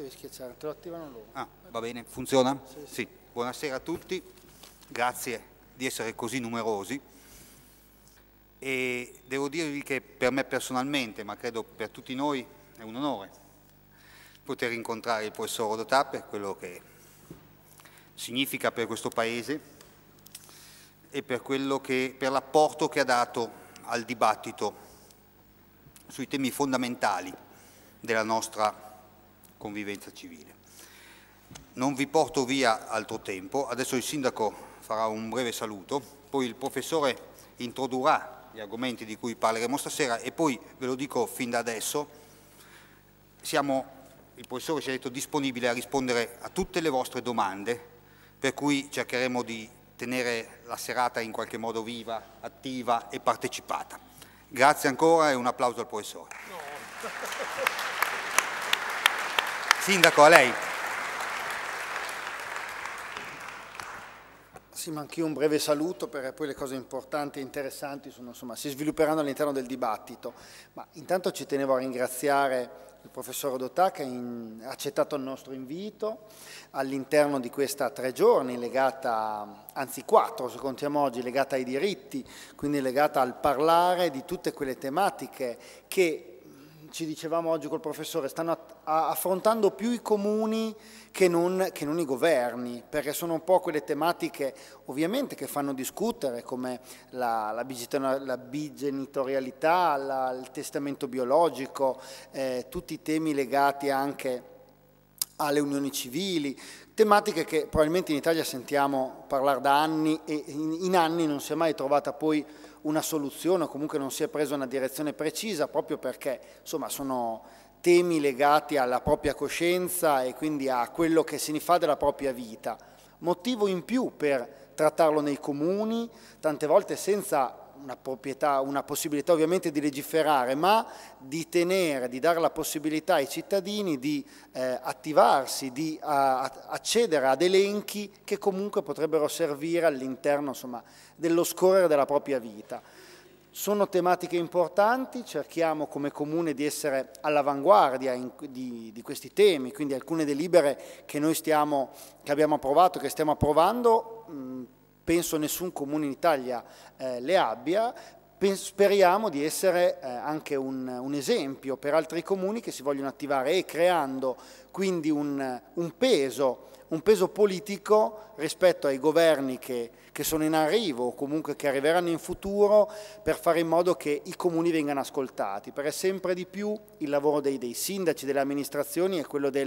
devi schiacciare, te lo attivano loro. Ah, va bene, funziona? Sì, sì. sì. Buonasera a tutti, grazie di essere così numerosi e devo dirvi che per me personalmente, ma credo per tutti noi, è un onore poter incontrare il professor Rodotà per quello che significa per questo Paese e per, per l'apporto che ha dato al dibattito sui temi fondamentali della nostra convivenza civile. Non vi porto via altro tempo, adesso il Sindaco farà un breve saluto, poi il professore introdurrà gli argomenti di cui parleremo stasera e poi, ve lo dico fin da adesso, siamo, il professore ci ha detto disponibile a rispondere a tutte le vostre domande, per cui cercheremo di tenere la serata in qualche modo viva, attiva e partecipata. Grazie ancora e un applauso al professore. No. Sindaco, a lei. Sì, ma anch'io un breve saluto perché poi le cose importanti e interessanti sono, insomma, si svilupperanno all'interno del dibattito. Ma intanto ci tenevo a ringraziare il professor Dotà che ha accettato il nostro invito all'interno di questa tre giorni legata, anzi quattro se contiamo oggi, legata ai diritti, quindi legata al parlare di tutte quelle tematiche che ci dicevamo oggi col professore, stanno affrontando più i comuni che non, che non, i governi, perché sono un po' quelle tematiche ovviamente che fanno discutere come la, la, la bigenitorialità, la, il testamento biologico, eh, tutti i temi legati anche alle unioni civili, tematiche che probabilmente in Italia sentiamo parlare da anni e in, in anni non si è mai trovata poi una soluzione o comunque non si è presa una direzione precisa proprio perché insomma, sono temi legati alla propria coscienza e quindi a quello che si fa della propria vita. Motivo in più per trattarlo nei comuni, tante volte senza una proprietà, una possibilità ovviamente di legiferare, ma di tenere, di dare la possibilità ai cittadini di eh, attivarsi, di a, accedere ad elenchi che comunque potrebbero servire all'interno dello scorrere della propria vita. Sono tematiche importanti, cerchiamo come comune di essere all'avanguardia di, di, questi temi, quindi alcune delibere che noi stiamo, che abbiamo approvato, che stiamo approvando, mh, penso nessun comune in Italia eh, le abbia, speriamo di essere eh, anche un, un, esempio per altri comuni che si vogliono attivare e creando quindi un, un, peso, un peso politico rispetto ai governi che, che sono in arrivo o comunque che arriveranno in futuro per fare in modo che i comuni vengano ascoltati, perché sempre di più il lavoro dei, dei sindaci, delle amministrazioni è quello di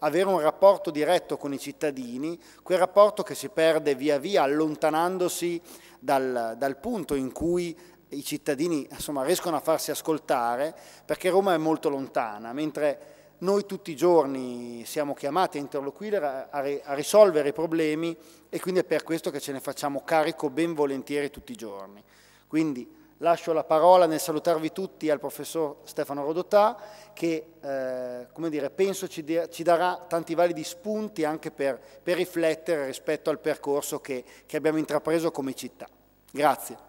avere un rapporto diretto con i cittadini, quel rapporto che si perde via via allontanandosi dal, dal punto in cui i cittadini insomma, riescono a farsi ascoltare, perché Roma è molto lontana, mentre noi tutti i giorni siamo chiamati a interloquire, a, a risolvere i problemi e quindi è per questo che ce ne facciamo carico ben volentieri tutti i giorni. Quindi lascio la parola nel salutarvi tutti al professor Stefano Rodotà che eh, come dire, penso ci, de- ci, darà tanti validi spunti anche per, per riflettere rispetto al percorso che, che abbiamo intrapreso come città. Grazie.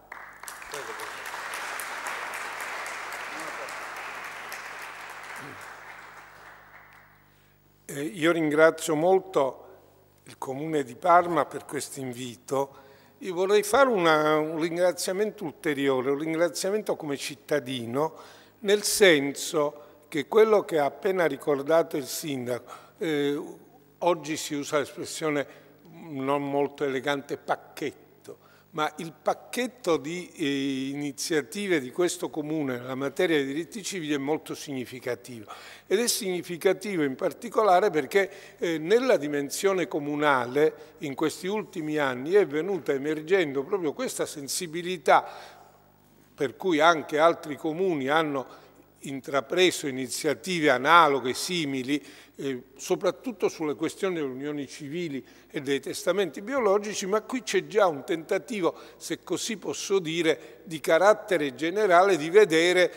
Eh, io ringrazio molto il Comune di Parma per questo invito. Io vorrei fare una, un ringraziamento ulteriore, un ringraziamento come cittadino, nel senso che quello che ha appena ricordato il Sindaco, eh, oggi si usa l'espressione non molto elegante pacchetto, ma il pacchetto di eh, iniziative di questo Comune nella materia dei diritti civili è molto significativo ed è significativo in particolare perché eh, nella dimensione comunale in questi ultimi anni è venuta emergendo proprio questa sensibilità per cui anche altri comuni hanno intrapreso iniziative analoghe, simili, soprattutto sulle questioni delle unioni civili e dei testamenti biologici, ma qui c'è già un tentativo, se così posso dire, di carattere generale di vedere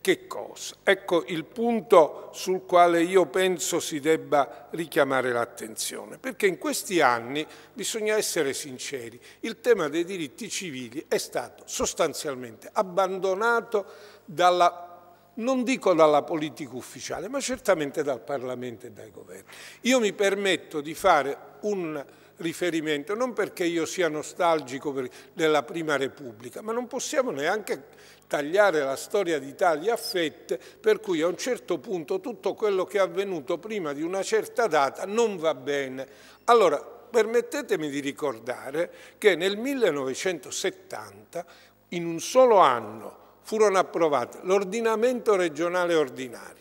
che cosa. Ecco il punto sul quale io penso si debba richiamare l'attenzione, perché in questi anni bisogna essere sinceri, il tema dei diritti civili è stato sostanzialmente abbandonato dalla non dico dalla politica ufficiale, ma certamente dal Parlamento e dai governi. Io mi permetto di fare un riferimento, non perché io sia nostalgico della Prima Repubblica, ma non possiamo neanche tagliare la storia d'Italia a fette, per cui a un certo punto tutto quello che è avvenuto prima di una certa data non va bene. Allora, permettetemi di ricordare che nel 1970, in un solo anno, furono approvate l'ordinamento regionale ordinario,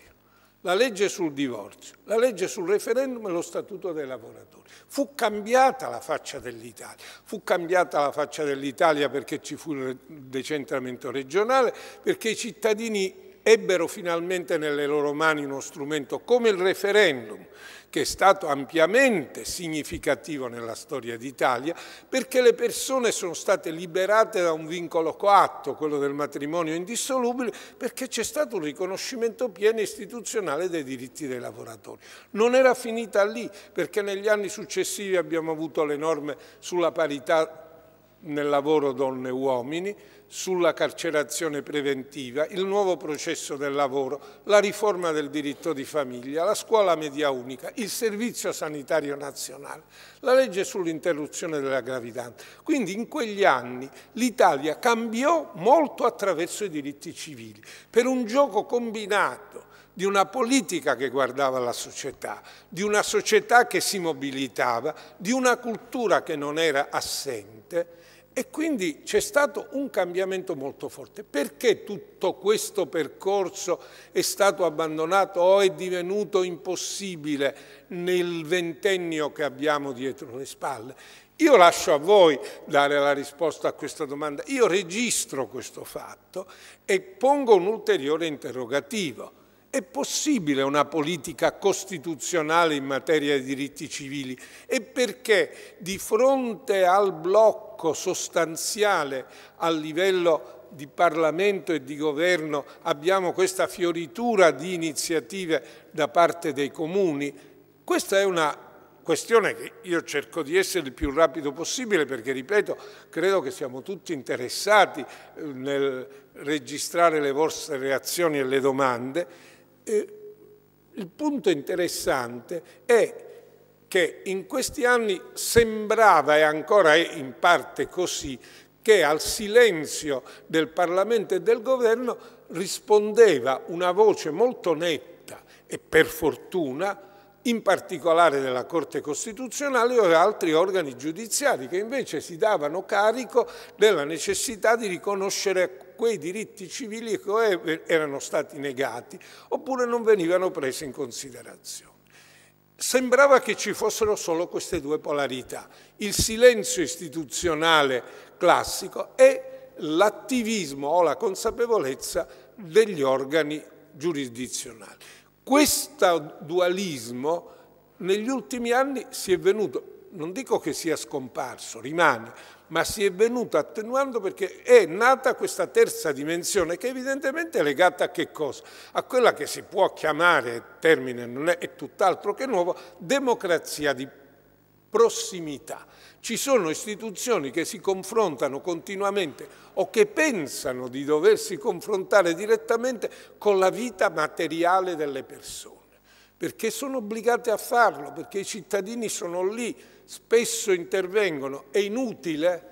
la legge sul divorzio, la legge sul referendum e lo statuto dei lavoratori. Fu cambiata la faccia dell'Italia, fu cambiata la faccia dell'Italia perché ci fu il decentramento regionale, perché i cittadini ebbero finalmente nelle loro mani uno strumento come il referendum che è stato ampiamente significativo nella storia d'Italia, perché le persone sono state liberate da un vincolo coatto, quello del matrimonio indissolubile, perché c'è stato un riconoscimento pieno istituzionale dei diritti dei lavoratori. Non era finita lì, perché negli anni successivi abbiamo avuto le norme sulla parità nel lavoro donne e uomini, sulla carcerazione preventiva, il nuovo processo del lavoro, la riforma del diritto di famiglia, la scuola media unica, il servizio sanitario nazionale, la legge sull'interruzione della gravidanza. Quindi in quegli anni l'Italia cambiò molto attraverso i diritti civili, per un gioco combinato di una politica che guardava la società, di una società che si mobilitava, di una cultura che non era assente e quindi c'è stato un cambiamento molto forte. Perché tutto questo percorso è stato abbandonato o è divenuto impossibile nel ventennio che abbiamo dietro le spalle? Io lascio a voi dare la risposta a questa domanda. Io registro questo fatto e pongo un ulteriore interrogativo. È possibile una politica costituzionale in materia di diritti civili e perché di fronte al blocco sostanziale a livello di Parlamento e di Governo abbiamo questa fioritura di iniziative da parte dei comuni? Questa è una questione che io cerco di essere il più rapido possibile perché, ripeto, credo che siamo tutti interessati eh, nel registrare le vostre reazioni e le domande eh, il punto interessante è che in questi anni sembrava, e ancora è in parte così, che al silenzio del Parlamento e del Governo rispondeva una voce molto netta e per fortuna in particolare della Corte Costituzionale o altri organi giudiziari che invece si davano carico della necessità di riconoscere quei diritti civili che eh, erano stati negati oppure non venivano presi in considerazione. Sembrava che ci fossero solo queste due polarità, il silenzio istituzionale classico e l'attivismo o la consapevolezza degli organi giurisdizionali. Questo dualismo negli ultimi anni si è venuto, non dico che sia scomparso, rimane, ma si è venuto attenuando perché è nata questa terza dimensione che evidentemente è legata a che cosa? A quella che si può chiamare, termine non è, è tutt'altro che nuovo, democrazia di prossimità. Ci sono istituzioni che si confrontano continuamente o che pensano di doversi confrontare direttamente con la vita materiale delle persone, perché sono obbligate a farlo, perché i cittadini sono lì, spesso intervengono. È inutile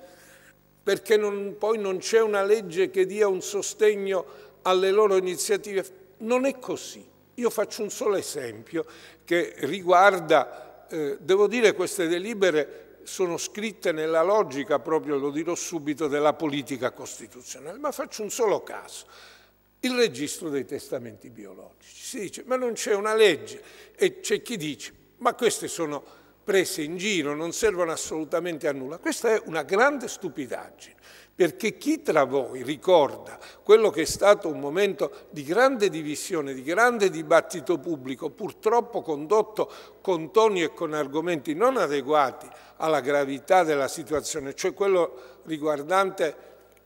perché non, poi non c'è una legge che dia un sostegno alle loro iniziative. Non è così. Io faccio un solo esempio che riguarda, eh, devo dire, queste delibere sono scritte nella logica proprio, lo dirò subito, della politica costituzionale, ma faccio un solo caso. Il registro dei testamenti biologici. Si dice, ma non c'è una legge. E c'è chi dice, ma queste sono prese in giro non servono assolutamente a nulla. Questa è una grande stupidaggine, perché chi tra voi ricorda quello che è stato un momento di grande divisione, di grande dibattito pubblico, purtroppo condotto con toni e con argomenti non adeguati alla gravità della situazione, cioè quello riguardante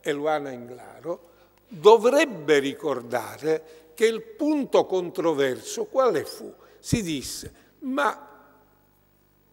Eluana Inglaro, dovrebbe ricordare che il punto controverso quale fu? Si disse, ma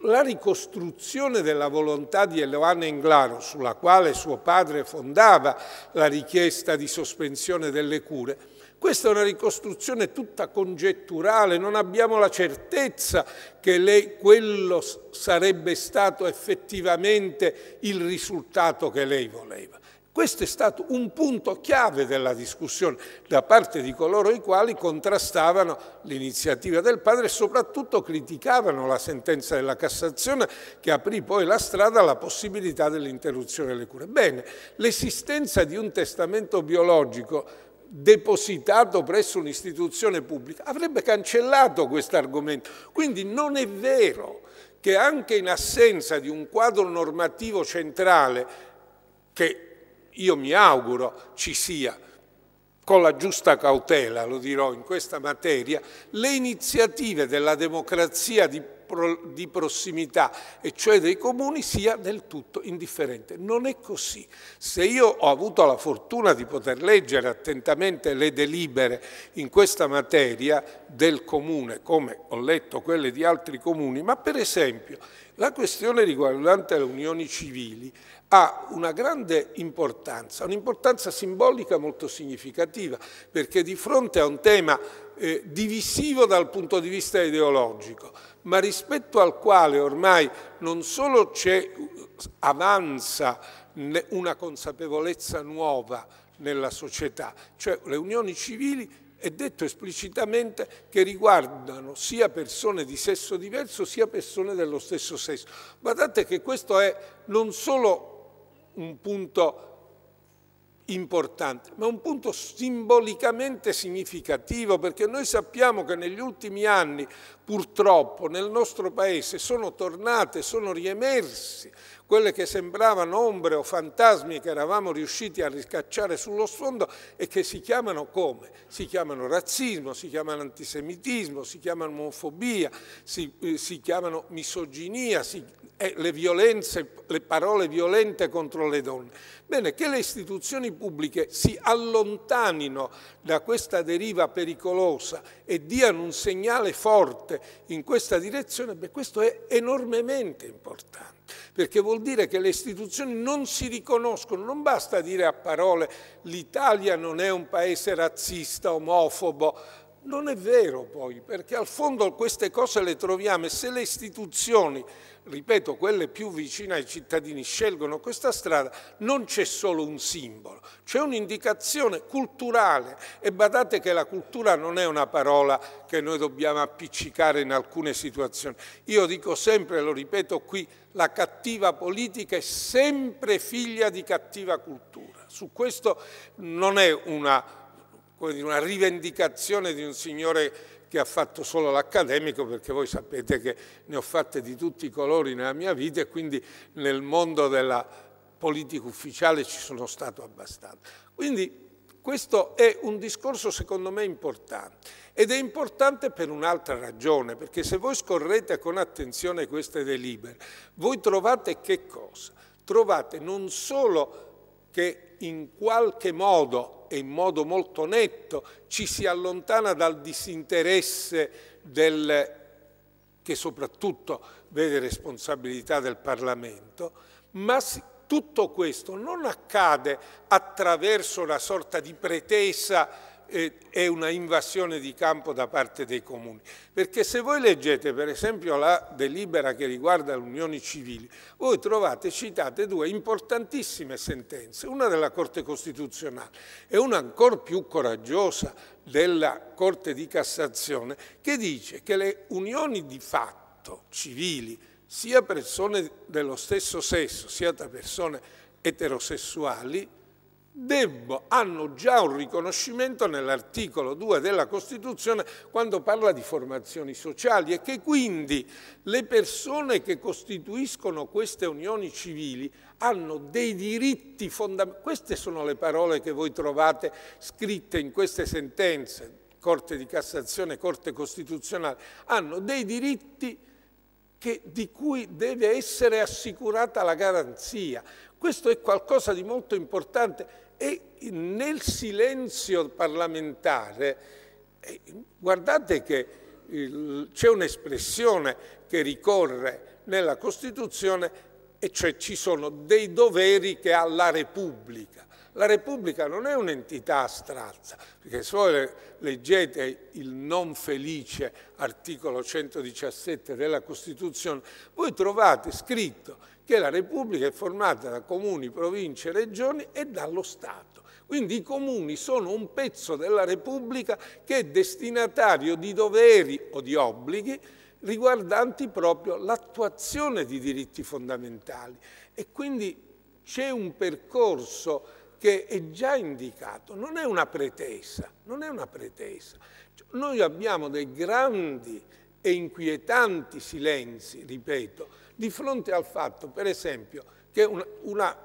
la ricostruzione della volontà di Eloana Englaro, sulla quale suo padre fondava la richiesta di sospensione delle cure, questa è una ricostruzione tutta congetturale, non abbiamo la certezza che lei, quello sarebbe stato effettivamente il risultato che lei voleva. Questo è stato un punto chiave della discussione da parte di coloro i quali contrastavano l'iniziativa del padre e soprattutto criticavano la sentenza della Cassazione che aprì poi la strada alla possibilità dell'interruzione delle cure. Bene, l'esistenza di un testamento biologico depositato presso un'istituzione pubblica avrebbe cancellato questo argomento. Quindi non è vero che anche in assenza di un quadro normativo centrale che io mi auguro ci sia, con la giusta cautela, lo dirò in questa materia, le iniziative della democrazia di, pro, di prossimità, e cioè dei comuni, sia del tutto indifferente. Non è così. Se io ho avuto la fortuna di poter leggere attentamente le delibere in questa materia del comune, come ho letto quelle di altri comuni, ma per esempio la questione riguardante le unioni civili ha una grande importanza, un'importanza simbolica molto significativa, perché di fronte a un tema eh, divisivo dal punto di vista ideologico, ma rispetto al quale ormai non solo c'è, avanza una consapevolezza nuova nella società, cioè le unioni civili è detto esplicitamente che riguardano sia persone di sesso diverso sia persone dello stesso sesso. Guardate che questo è non solo un punto importante, ma un punto simbolicamente significativo, perché noi sappiamo che negli ultimi anni purtroppo nel nostro paese sono tornate, sono riemersi quelle che sembravano ombre o fantasmi che eravamo riusciti a ricacciare sullo sfondo e che si chiamano come? Si chiamano razzismo, si chiamano antisemitismo, si chiamano omofobia, si, eh, si chiamano misoginia, si, eh, le violenze, le parole violente contro le donne. Bene, che le istituzioni pubbliche si allontanino da questa deriva pericolosa e diano un segnale forte in questa direzione, beh, questo è enormemente importante perché vuol dire che le istituzioni non si riconoscono, non basta dire a parole l'Italia non è un paese razzista, omofobo, non è vero poi, perché al fondo queste cose le troviamo e se le istituzioni ripeto, quelle più vicine ai cittadini scelgono questa strada, non c'è solo un simbolo, c'è un'indicazione culturale e badate che la cultura non è una parola che noi dobbiamo appiccicare in alcune situazioni. Io dico sempre, lo ripeto qui, la cattiva politica è sempre figlia di cattiva cultura. Su questo non è una, una rivendicazione di un signore che ha fatto solo l'accademico, perché voi sapete che ne ho fatte di tutti i colori nella mia vita e quindi nel mondo della politica ufficiale ci sono stato abbastanza. Quindi questo è un discorso secondo me importante ed è importante per un'altra ragione, perché se voi scorrete con attenzione queste delibere, voi trovate che cosa? Trovate non solo che in qualche modo e in modo molto netto ci si allontana dal disinteresse del, che soprattutto vede responsabilità del Parlamento, ma si, tutto questo non accade attraverso una sorta di pretesa è una invasione di campo da parte dei comuni. Perché se voi leggete per esempio la delibera che riguarda le unioni civili, voi trovate citate due importantissime sentenze, una della Corte Costituzionale e una ancora più coraggiosa della Corte di Cassazione, che dice che le unioni di fatto civili, sia persone dello stesso sesso, sia da persone eterosessuali, debbo, hanno già un riconoscimento nell'articolo 2 della Costituzione quando parla di formazioni sociali e che quindi le persone che costituiscono queste unioni civili hanno dei diritti fondamentali. Queste sono le parole che voi trovate scritte in queste sentenze, Corte di Cassazione, Corte Costituzionale, hanno dei diritti che, di cui deve essere assicurata la garanzia. Questo è qualcosa di molto importante e nel silenzio parlamentare, eh, guardate che c'è un'espressione che ricorre nella Costituzione e cioè ci sono dei doveri che ha la Repubblica. La Repubblica non è un'entità astratta, perché se voi leggete il non felice articolo 117 della Costituzione, voi trovate scritto che la Repubblica è formata da comuni, province, regioni e dallo Stato. Quindi i comuni sono un pezzo della Repubblica che è destinatario di doveri o di obblighi riguardanti proprio l'attuazione di diritti fondamentali. E quindi c'è un percorso che è già indicato, non è una pretesa, non è una pretesa. Noi abbiamo dei grandi e inquietanti silenzi, ripeto, di fronte al fatto, per esempio, che una, una,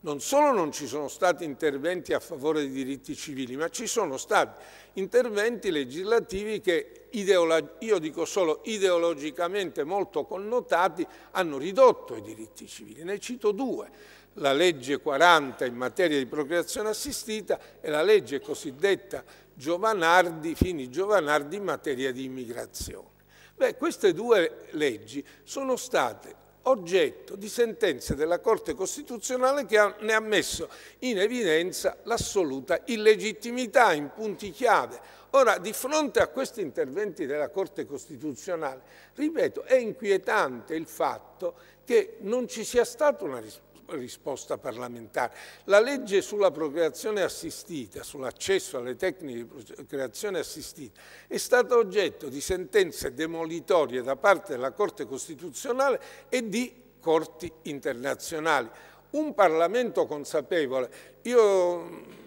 non solo non ci sono stati interventi a favore dei diritti civili, ma ci sono stati interventi legislativi che, io dico solo ideologicamente molto connotati, hanno ridotto i diritti civili. Ne cito due, la legge 40 in materia di procreazione assistita e la legge cosiddetta Giovanardi, Fini Giovanardi in materia di immigrazione. Beh, queste due leggi sono state oggetto di sentenze della Corte Costituzionale che ha, ne ha messo in evidenza l'assoluta illegittimità in punti chiave. Ora, di fronte a questi interventi della Corte Costituzionale, ripeto, è inquietante il fatto che non ci sia stata una risposta risposta parlamentare. La legge sulla procreazione assistita, sull'accesso alle tecniche di procreazione assistita, è stata oggetto di sentenze demolitorie da parte della Corte Costituzionale e di corti internazionali. Un Parlamento consapevole, io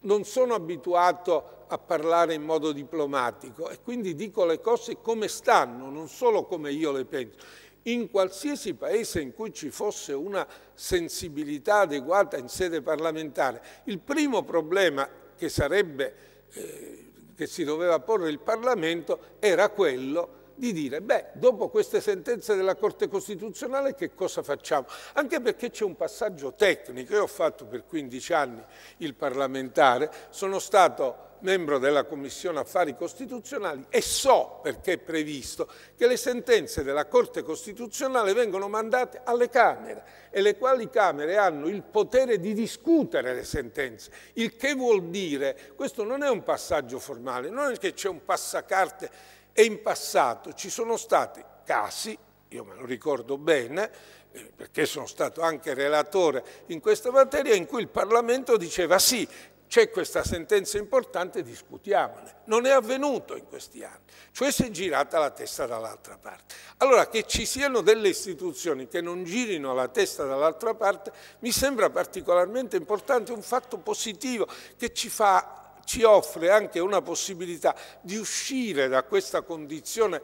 non sono abituato a parlare in modo diplomatico e quindi dico le cose come stanno, non solo come io le penso in qualsiasi paese in cui ci fosse una sensibilità adeguata in sede parlamentare, il primo problema che, sarebbe, eh, che si doveva porre il Parlamento era quello di dire, beh, dopo queste sentenze della Corte Costituzionale che cosa facciamo? Anche perché c'è un passaggio tecnico, io ho fatto per 15 anni il parlamentare, sono stato membro della Commissione Affari Costituzionali e so, perché è previsto, che le sentenze della Corte Costituzionale vengono mandate alle Camere e le quali Camere hanno il potere di discutere le sentenze, il che vuol dire, questo non è un passaggio formale, non è che c'è un passacarte e in passato ci sono stati casi, io me lo ricordo bene, eh, perché sono stato anche relatore in questa materia, in cui il Parlamento diceva sì, c'è questa sentenza importante, discutiamone. Non è avvenuto in questi anni, cioè si è girata la testa dall'altra parte. Allora che ci siano delle istituzioni che non girino la testa dall'altra parte mi sembra particolarmente importante, un fatto positivo che ci fa ci offre anche una possibilità di uscire da questa condizione,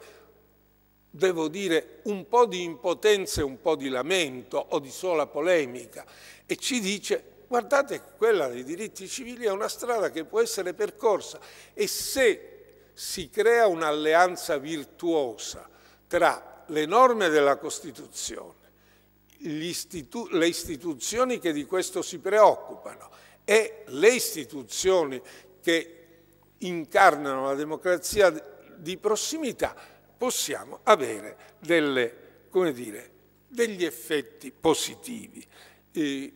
devo dire, un po' di impotenza e un po' di lamento o di sola polemica e ci dice Guardate quella dei diritti civili è una strada che può essere percorsa e se si crea un'alleanza virtuosa tra le norme della Costituzione, istitu le istituzioni che di questo si preoccupano e le istituzioni che incarnano la democrazia di prossimità, possiamo avere delle, dire, degli effetti positivi. E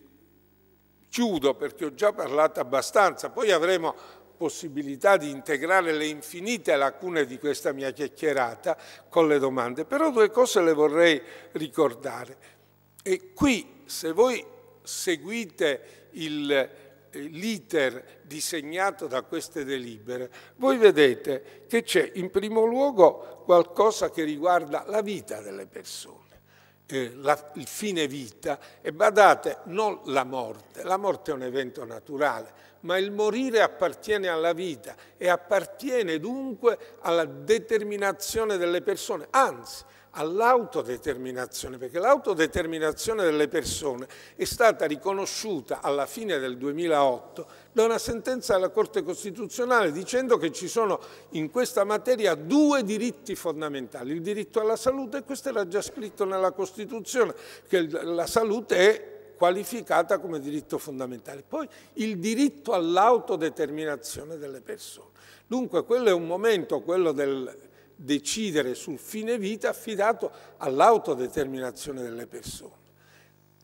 Chiudo perché ho già parlato abbastanza, poi avremo possibilità di integrare le infinite lacune di questa mia chiacchierata con le domande, però due cose le vorrei ricordare. E qui, se voi seguite eh, l'iter disegnato da queste delibere, voi vedete che c'è in primo luogo qualcosa che riguarda la vita delle persone eh, la, il fine vita e badate, non la morte, la morte è un evento naturale, ma il morire appartiene alla vita e appartiene dunque alla determinazione delle persone, anzi all'autodeterminazione, perché l'autodeterminazione delle persone è stata riconosciuta alla fine del 2008 da una sentenza della Corte Costituzionale dicendo che ci sono in questa materia due diritti fondamentali, il diritto alla salute e questo era già scritto nella Costituzione, che la salute è qualificata come diritto fondamentale. Poi il diritto all'autodeterminazione delle persone. Dunque quello è un momento, quello del decidere sul fine vita affidato all'autodeterminazione delle persone.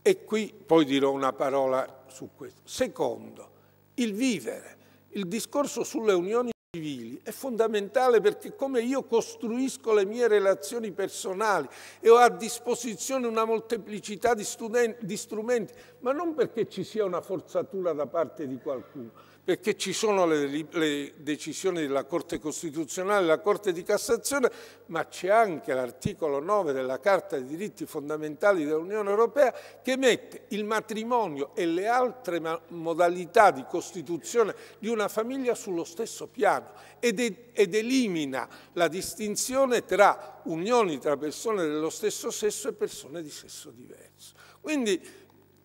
E qui poi dirò una parola su questo. Secondo, il vivere. Il discorso sulle unioni civili è fondamentale perché come io costruisco le mie relazioni personali e ho a disposizione una molteplicità di, studenti, di strumenti, ma non perché ci sia una forzatura da parte di qualcuno, perché ci sono le, le decisioni della Corte Costituzionale, della Corte di Cassazione, ma c'è anche l'articolo 9 della Carta dei diritti fondamentali dell'Unione Europea che mette il matrimonio e le altre modalità di costituzione di una famiglia sullo stesso piano ed, ed elimina la distinzione tra unioni tra persone dello stesso sesso e persone di sesso diverso. Quindi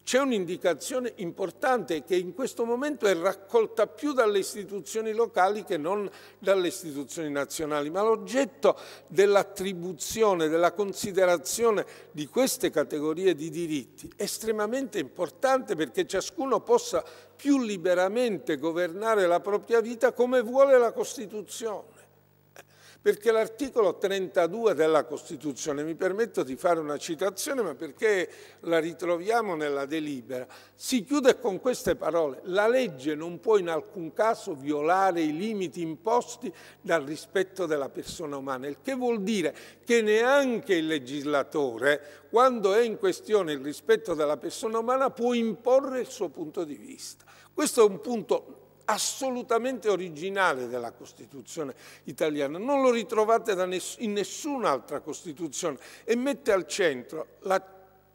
c'è un'indicazione importante che in questo momento è raccolta più dalle istituzioni locali che non dalle istituzioni nazionali, ma l'oggetto dell'attribuzione, della considerazione di queste categorie di diritti è estremamente importante perché ciascuno possa più liberamente governare la propria vita come vuole la Costituzione perché l'articolo 32 della Costituzione, mi permetto di fare una citazione ma perché la ritroviamo nella delibera, si chiude con queste parole, la legge non può in alcun caso violare i limiti imposti dal rispetto della persona umana, il che vuol dire che neanche il legislatore, quando è in questione il rispetto della persona umana, può imporre il suo punto di vista. Questo è un punto assolutamente originale della Costituzione italiana, non lo ritrovate ness in nessun'altra Costituzione e mette al centro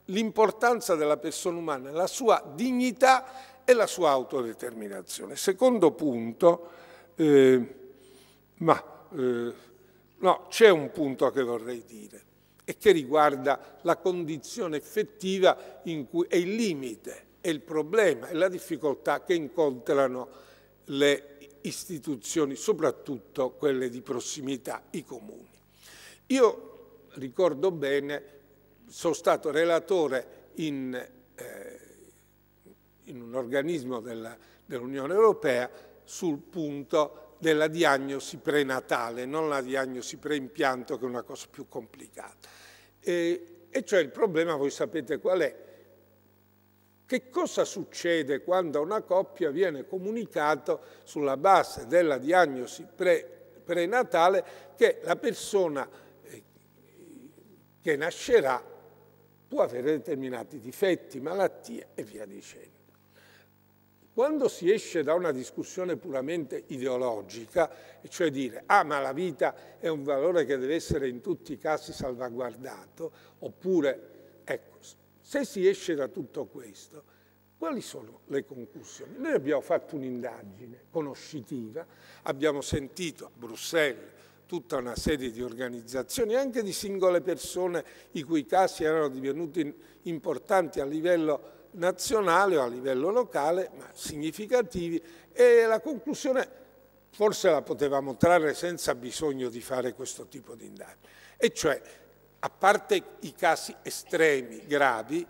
l'importanza della persona umana, la sua dignità e la sua autodeterminazione. Secondo punto, eh, ma eh, no, c'è un punto che vorrei dire e che riguarda la condizione effettiva in cui è il limite, è il problema, è la difficoltà che incontrano le istituzioni, soprattutto quelle di prossimità, i comuni. Io ricordo bene, sono stato relatore in, eh, in un organismo dell'Unione dell Europea sul punto della diagnosi prenatale, non la diagnosi preimpianto che è una cosa più complicata. E, e cioè il problema, voi sapete qual è, che cosa succede quando a una coppia viene comunicato sulla base della diagnosi pre, prenatale che la persona eh, che nascerà può avere determinati difetti, malattie e via dicendo. Quando si esce da una discussione puramente ideologica, cioè dire ah ma la vita è un valore che deve essere in tutti i casi salvaguardato, oppure ecco, se si esce da tutto questo, quali sono le conclusioni? Noi abbiamo fatto un'indagine conoscitiva, abbiamo sentito a Bruxelles tutta una serie di organizzazioni, anche di singole persone i cui casi erano divenuti importanti a livello nazionale o a livello locale, ma significativi, e la conclusione forse la potevamo trarre senza bisogno di fare questo tipo di indagine. E cioè a parte i casi estremi, gravi,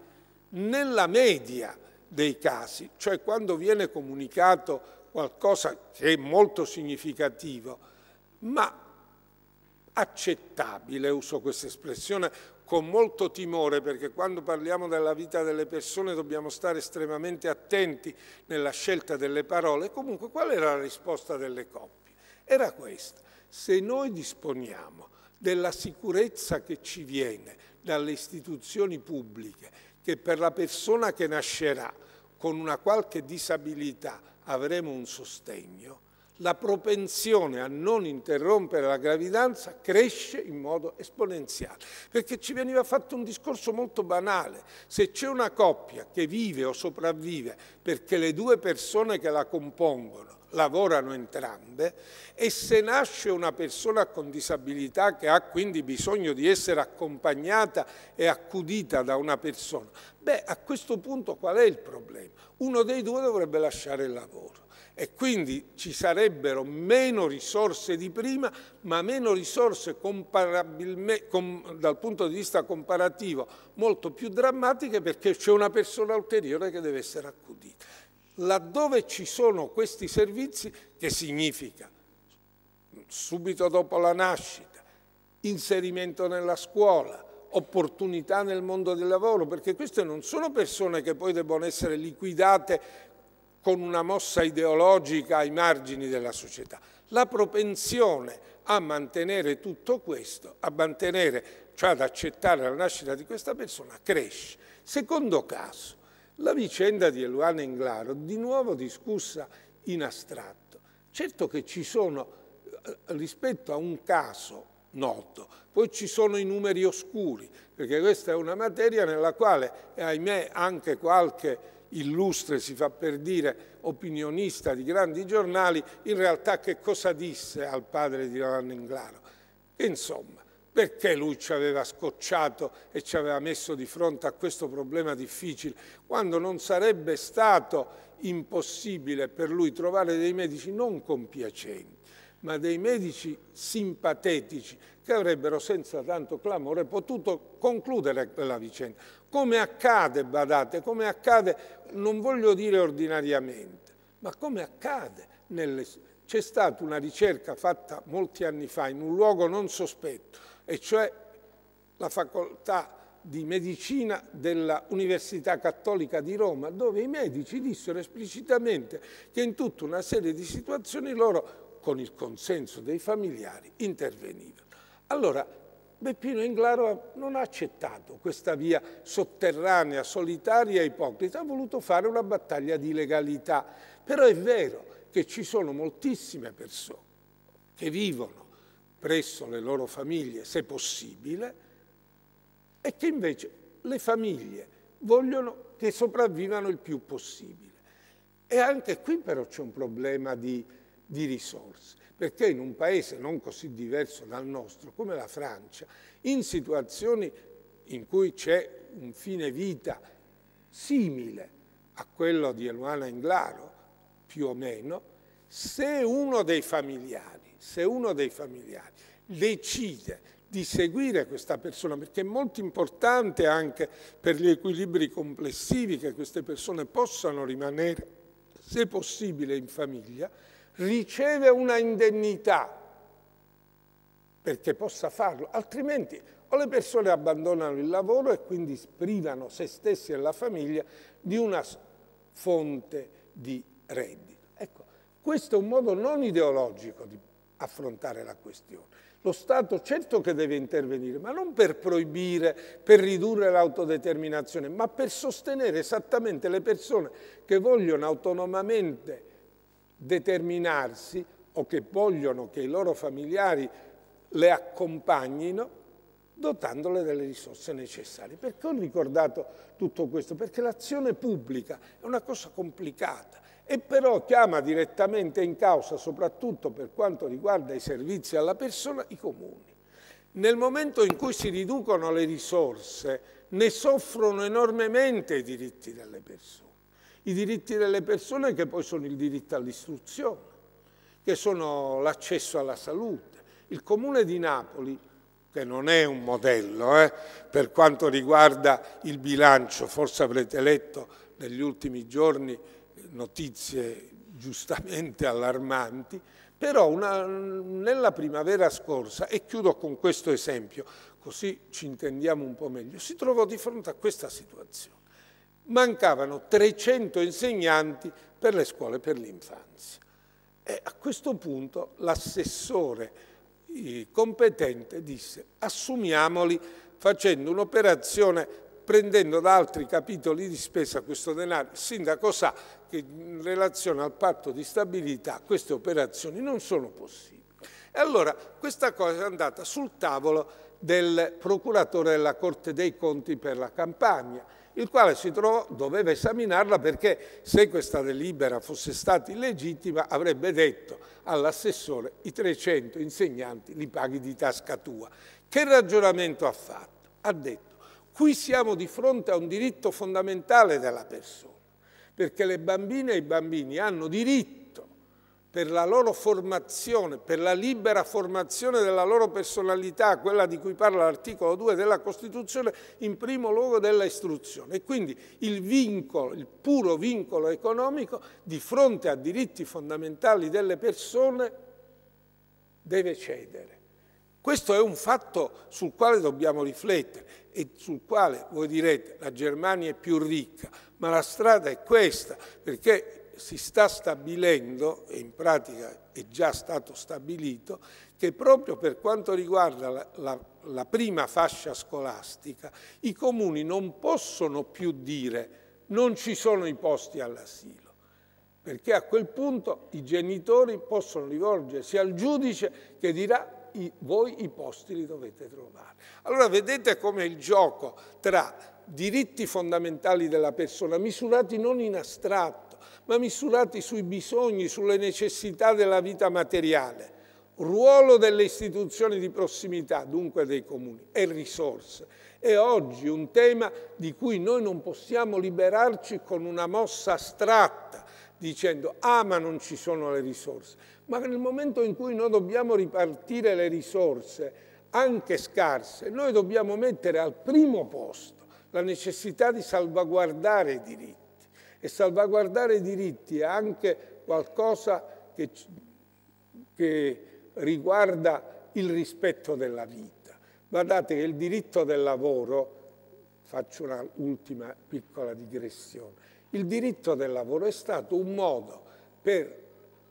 nella media dei casi, cioè quando viene comunicato qualcosa che è molto significativo, ma accettabile, uso questa espressione con molto timore perché quando parliamo della vita delle persone dobbiamo stare estremamente attenti nella scelta delle parole. Comunque qual era la risposta delle coppie? Era questa. Se noi disponiamo della sicurezza che ci viene dalle istituzioni pubbliche, che per la persona che nascerà con una qualche disabilità avremo un sostegno, la propensione a non interrompere la gravidanza cresce in modo esponenziale. Perché ci veniva fatto un discorso molto banale. Se c'è una coppia che vive o sopravvive perché le due persone che la compongono lavorano entrambe e se nasce una persona con disabilità che ha quindi bisogno di essere accompagnata e accudita da una persona, beh a questo punto qual è il problema? Uno dei due dovrebbe lasciare il lavoro e quindi ci sarebbero meno risorse di prima, ma meno risorse com, dal punto di vista comparativo molto più drammatiche perché c'è una persona ulteriore che deve essere accudita laddove ci sono questi servizi, che significa subito dopo la nascita, inserimento nella scuola, opportunità nel mondo del lavoro, perché queste non sono persone che poi debbono essere liquidate con una mossa ideologica ai margini della società. La propensione a mantenere tutto questo, a mantenere, cioè ad accettare la nascita di questa persona, cresce. Secondo caso, la vicenda di Eluana Englaro, di nuovo discussa in astratto. Certo che ci sono, eh, rispetto a un caso noto, poi ci sono i numeri oscuri, perché questa è una materia nella quale, ahimè, anche qualche illustre, si fa per dire, opinionista di grandi giornali, in realtà che cosa disse al padre di Giovanni Englaro. Insomma, perché lui ci aveva scocciato e ci aveva messo di fronte a questo problema difficile, quando non sarebbe stato impossibile per lui trovare dei medici non compiacenti, ma dei medici simpatetici che avrebbero senza tanto clamore potuto concludere la vicenda. Come accade, badate, come accade, non voglio dire ordinariamente, ma come accade nelle... C'è stata una ricerca fatta molti anni fa in un luogo non sospetto, e cioè la facoltà di medicina dell'Università Cattolica di Roma, dove i medici dissero esplicitamente che in tutta una serie di situazioni loro, con il consenso dei familiari, intervenivano. Allora, Beppino Inglaro non ha accettato questa via sotterranea, solitaria e ipocrita, ha voluto fare una battaglia di legalità. Però è vero che ci sono moltissime persone che vivono presso le loro famiglie, se possibile, e che invece le famiglie vogliono che sopravvivano il più possibile. E anche qui però c'è un problema di, di risorse, perché in un paese non così diverso dal nostro, come la Francia, in situazioni in cui c'è un fine vita simile a quello di Eluana Inglaro, più o meno, se uno dei familiari se uno dei familiari decide di seguire questa persona, perché è molto importante anche per gli equilibri complessivi che queste persone possano rimanere, se possibile, in famiglia, riceve una indennità perché possa farlo, altrimenti o le persone abbandonano il lavoro e quindi privano se stessi e la famiglia di una fonte di reddito. Ecco, questo è un modo non ideologico di affrontare la questione. Lo Stato certo che deve intervenire, ma non per proibire, per ridurre l'autodeterminazione, ma per sostenere esattamente le persone che vogliono autonomamente determinarsi o che vogliono che i loro familiari le accompagnino dotandole delle risorse necessarie. Perché ho ricordato tutto questo? Perché l'azione pubblica è una cosa complicata, e però chiama direttamente in causa, soprattutto per quanto riguarda i servizi alla persona, i comuni. Nel momento in cui si riducono le risorse, ne soffrono enormemente i diritti delle persone. I diritti delle persone che poi sono il diritto all'istruzione, che sono l'accesso alla salute. Il comune di Napoli, che non è un modello eh, per quanto riguarda il bilancio, forse avrete letto negli ultimi giorni notizie giustamente allarmanti, però una, nella primavera scorsa, e chiudo con questo esempio, così ci intendiamo un po' meglio, si trovò di fronte a questa situazione. Mancavano 300 insegnanti per le scuole per l'infanzia. E a questo punto l'assessore competente disse assumiamoli facendo un'operazione prendendo da altri capitoli di spesa questo denaro. Il sindaco sa che in relazione al patto di stabilità queste operazioni non sono possibili. E allora questa cosa è andata sul tavolo del procuratore della Corte dei Conti per la Campania, il quale si trovò, doveva esaminarla perché se questa delibera fosse stata illegittima avrebbe detto all'assessore i 300 insegnanti li paghi di tasca tua. Che ragionamento ha fatto? Ha detto qui siamo di fronte a un diritto fondamentale della persona perché le bambine e i bambini hanno diritto per la loro formazione, per la libera formazione della loro personalità, quella di cui parla l'articolo 2 della Costituzione, in primo luogo della istruzione. E quindi il vincolo, il puro vincolo economico, di fronte a diritti fondamentali delle persone, deve cedere. Questo è un fatto sul quale dobbiamo riflettere e sul quale voi direte la Germania è più ricca, ma la strada è questa, perché si sta stabilendo, e in pratica è già stato stabilito, che proprio per quanto riguarda la, la, la prima fascia scolastica, i comuni non possono più dire non ci sono i posti all'asilo perché a quel punto i genitori possono rivolgersi al giudice che dirà i, voi i posti li dovete trovare. Allora vedete come il gioco tra diritti fondamentali della persona, misurati non in astratto, ma misurati sui bisogni, sulle necessità della vita materiale, ruolo delle istituzioni di prossimità, dunque dei comuni, e risorse. È oggi un tema di cui noi non possiamo liberarci con una mossa astratta, dicendo ah ma non ci sono le risorse ma nel momento in cui noi dobbiamo ripartire le risorse, anche scarse, noi dobbiamo mettere al primo posto la necessità di salvaguardare i diritti. E salvaguardare i diritti è anche qualcosa che, che riguarda il rispetto della vita. Guardate che il diritto del lavoro, faccio un'ultima piccola digressione, il diritto del lavoro è stato un modo per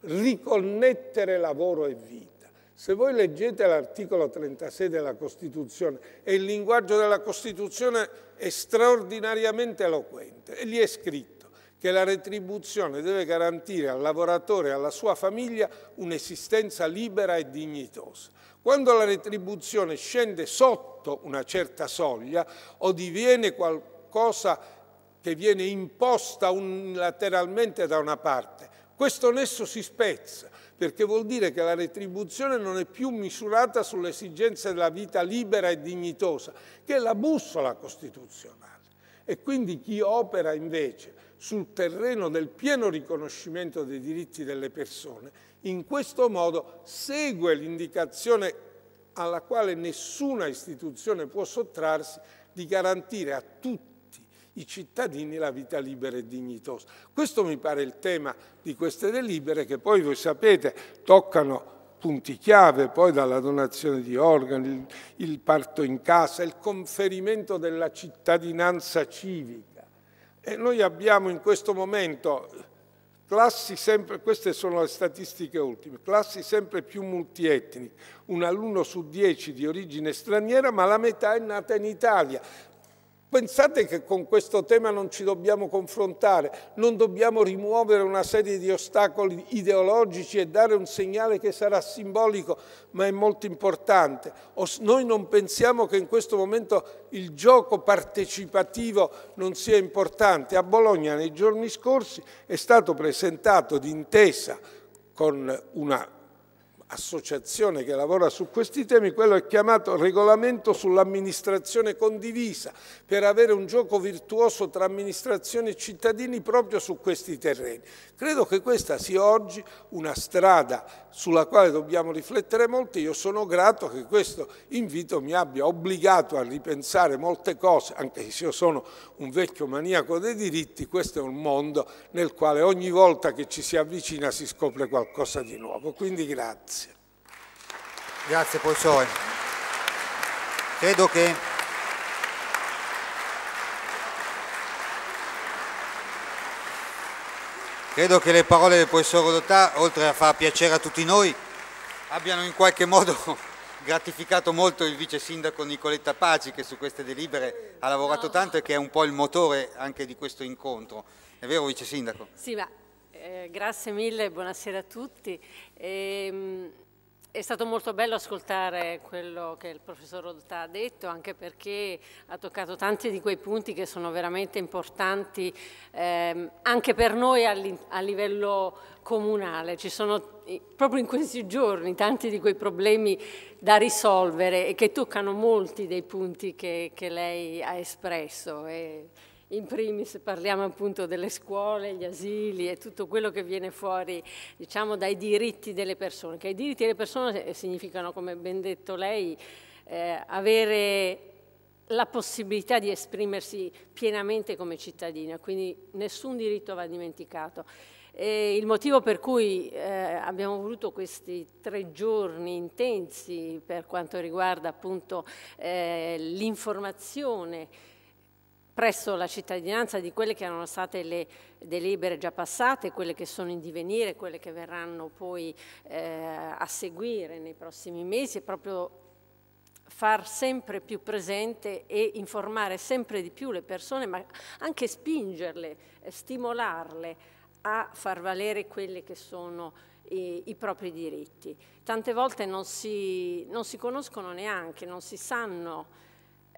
riconnettere lavoro e vita. Se voi leggete l'articolo 36 della Costituzione, e il linguaggio della Costituzione è straordinariamente eloquente, e lì è scritto che la retribuzione deve garantire al lavoratore e alla sua famiglia un'esistenza libera e dignitosa. Quando la retribuzione scende sotto una certa soglia o diviene qualcosa che viene imposta unilateralmente da una parte questo nesso si spezza perché vuol dire che la retribuzione non è più misurata sulle esigenze della vita libera e dignitosa, che è la bussola costituzionale. E quindi chi opera invece sul terreno del pieno riconoscimento dei diritti delle persone, in questo modo segue l'indicazione alla quale nessuna istituzione può sottrarsi di garantire a tutti i cittadini la vita libera e dignitosa. Questo mi pare il tema di queste delibere che poi voi sapete toccano punti chiave, poi dalla donazione di organi, il, il parto in casa, il conferimento della cittadinanza civica. E noi abbiamo in questo momento classi sempre, queste sono le statistiche ultime, classi sempre più multietniche, un alunno su dieci di origine straniera, ma la metà è nata in Italia. Pensate che con questo tema non ci dobbiamo confrontare, non dobbiamo rimuovere una serie di ostacoli ideologici e dare un segnale che sarà simbolico, ma è molto importante. Noi non pensiamo che in questo momento il gioco partecipativo non sia importante. A Bologna nei giorni scorsi è stato presentato d'intesa con una associazione che lavora su questi temi, quello è chiamato regolamento sull'amministrazione condivisa, per avere un gioco virtuoso tra amministrazione e cittadini proprio su questi terreni. Credo che questa sia oggi una strada sulla quale dobbiamo riflettere molto, io sono grato che questo invito mi abbia obbligato a ripensare molte cose, anche se io sono un vecchio maniaco dei diritti, questo è un mondo nel quale ogni volta che ci si avvicina si scopre qualcosa di nuovo, quindi grazie. Grazie professore. Credo che Credo che le parole del professor Rodotà, oltre a far piacere a tutti noi, abbiano in qualche modo gratificato molto il vice sindaco Nicoletta Paci che su queste delibere ha lavorato tanto e che è un po' il motore anche di questo incontro. È vero vice sindaco? Sì, ma eh, grazie mille, buonasera a tutti. E, ehm, è stato molto bello ascoltare quello che il professor Rodotà ha detto, anche perché ha toccato tanti di quei punti che sono veramente importanti ehm, anche per noi a, livello comunale. Ci sono proprio in questi giorni tanti di quei problemi da risolvere e che toccano molti dei punti che, che lei ha espresso. E in primis parliamo appunto delle scuole, gli asili e tutto quello che viene fuori diciamo, dai diritti delle persone, che i diritti delle persone eh, significano, come ben detto lei, eh, avere la possibilità di esprimersi pienamente come cittadina, quindi nessun diritto va dimenticato. E il motivo per cui eh, abbiamo voluto questi tre giorni intensi per quanto riguarda appunto eh, l'informazione presso la cittadinanza di quelle che erano state le delibere già passate, quelle che sono in divenire, quelle che verranno poi eh, a seguire nei prossimi mesi, proprio far sempre più presente e informare sempre di più le persone, ma anche spingerle, eh, stimolarle a far valere quelli che sono i, i propri diritti. Tante volte non si, non si conoscono neanche, non si sanno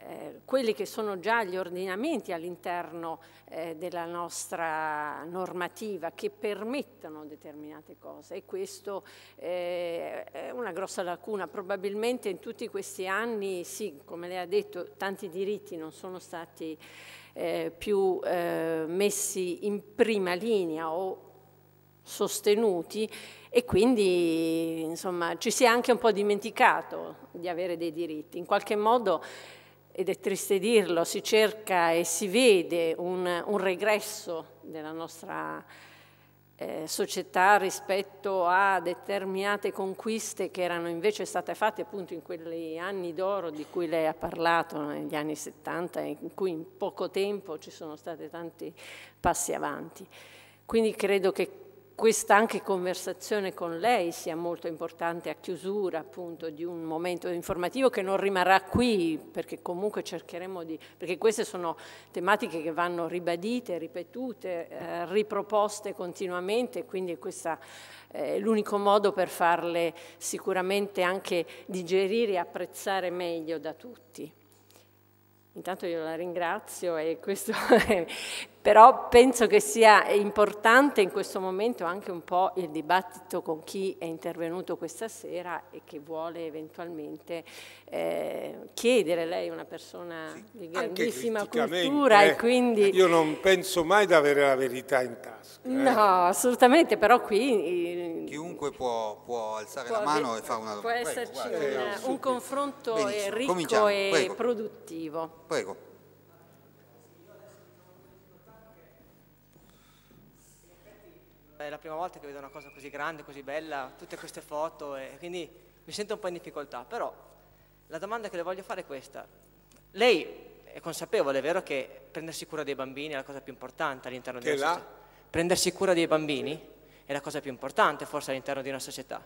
eh, quelli che sono già gli ordinamenti all'interno eh, della nostra normativa che permettono determinate cose e questo eh, è una grossa lacuna. Probabilmente in tutti questi anni, sì, come lei ha detto, tanti diritti non sono stati eh, più eh, messi in prima linea o sostenuti e quindi insomma, ci si è anche un po' dimenticato di avere dei diritti. In qualche modo ed è triste dirlo, si cerca e si vede un, un regresso della nostra eh, società rispetto a determinate conquiste che erano invece state fatte appunto in quegli anni d'oro di cui lei ha parlato, negli anni 70, in cui in poco tempo ci sono stati tanti passi avanti. Quindi credo che questa anche conversazione con lei sia molto importante a chiusura appunto di un momento informativo che non rimarrà qui perché comunque cercheremo di, perché queste sono tematiche che vanno ribadite, ripetute, eh, riproposte continuamente, quindi questo eh, è l'unico modo per farle sicuramente anche digerire e apprezzare meglio da tutti. Intanto io la ringrazio e questo è però penso che sia importante in questo momento anche un po' il dibattito con chi è intervenuto questa sera e che vuole eventualmente eh, chiedere. Lei è una persona sì, di grandissima cultura e eh. quindi... Io non penso mai di avere la verità in tasca. Eh. No, assolutamente, però qui... Chiunque può, può alzare può la mano e fare una domanda. Può esserci Prego, un, eh, un, confronto eh, Benissimo. ricco Cominciamo. e Prego. produttivo. Prego. è la prima volta che vedo una cosa così grande, così bella, tutte queste foto, e quindi mi sento un po' in difficoltà. Però la domanda che le voglio fare è questa. Lei è consapevole, è vero, che prendersi cura dei bambini è la cosa più importante all'interno che di una là? società? Prendersi cura dei bambini è la cosa più importante forse all'interno di una società.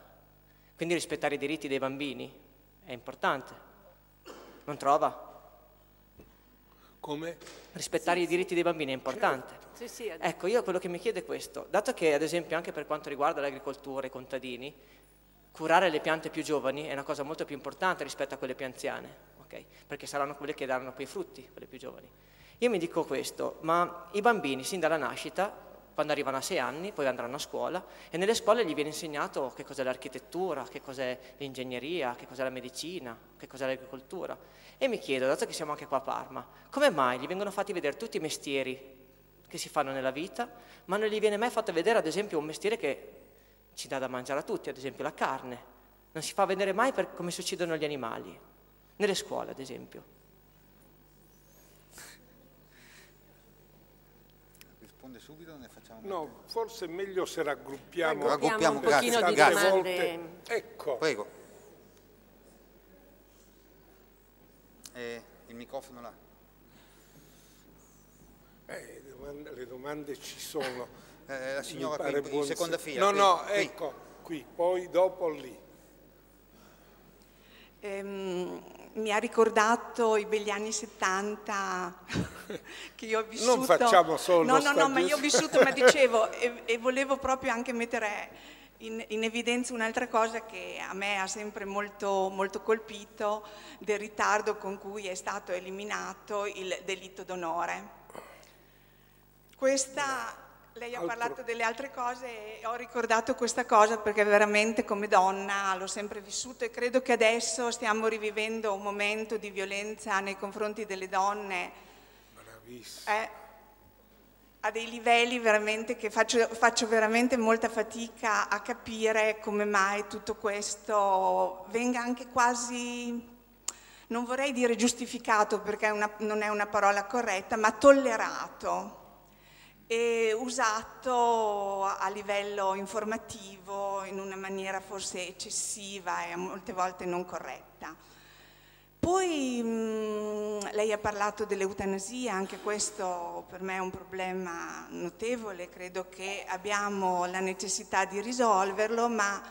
Quindi rispettare i diritti dei bambini è importante. Non trova? Come? Rispettare sì, i diritti dei bambini è importante. Sì, sì, ecco, io quello che mi chiedo è questo. Dato che, ad esempio, anche per quanto riguarda l'agricoltura e i contadini, curare le piante più giovani è una cosa molto più importante rispetto a quelle più anziane, okay? perché saranno quelle che daranno poi i frutti, quelle più giovani. Io mi dico questo, ma i bambini sin dalla nascita quando arrivano a sei anni, poi andranno a scuola e nelle scuole gli viene insegnato che cos'è l'architettura, che cos'è l'ingegneria, che cos'è la medicina, che cos'è l'agricoltura. E mi chiedo, dato che siamo anche qua a Parma, come mai gli vengono fatti vedere tutti i mestieri che si fanno nella vita, ma non gli viene mai fatto vedere ad esempio un mestiere che ci dà da mangiare a tutti, ad esempio la carne. Non si fa vedere mai per come succedono gli animali, nelle scuole ad esempio. o ne facciamo No, meglio? forse è meglio se raggruppiamo, raggruppiamo un grazie, pochino di grazie. domande. Ecco. Prego. Eh, il microfono là. Eh, le, domande, le, domande, ci sono. Eh, eh la signora in, in seconda fila. No, no, qui. ecco, qui, poi dopo lì. Ehm, mi ha ricordato i begli anni 70 che io ho vissuto. Non facciamo solo No, no, no, ma io ho vissuto, ma dicevo, e, e volevo proprio anche mettere in, in, evidenza un'altra cosa che a me ha sempre molto, molto, colpito del ritardo con cui è stato eliminato il delitto d'onore. Questa lei ha altro... parlato delle altre cose e ho ricordato questa cosa perché veramente come donna l'ho sempre vissuto e credo che adesso stiamo rivivendo un momento di violenza nei confronti delle donne. Bravissima. Eh, a dei livelli veramente che faccio, faccio veramente molta fatica a capire come mai tutto questo venga anche quasi non vorrei dire giustificato perché una, non è una parola corretta, ma tollerato e usato a livello informativo in una maniera forse eccessiva e molte volte non corretta. Poi mh, lei ha parlato dell'eutanasia, anche questo per me è un problema notevole, credo che abbiamo la necessità di risolverlo, ma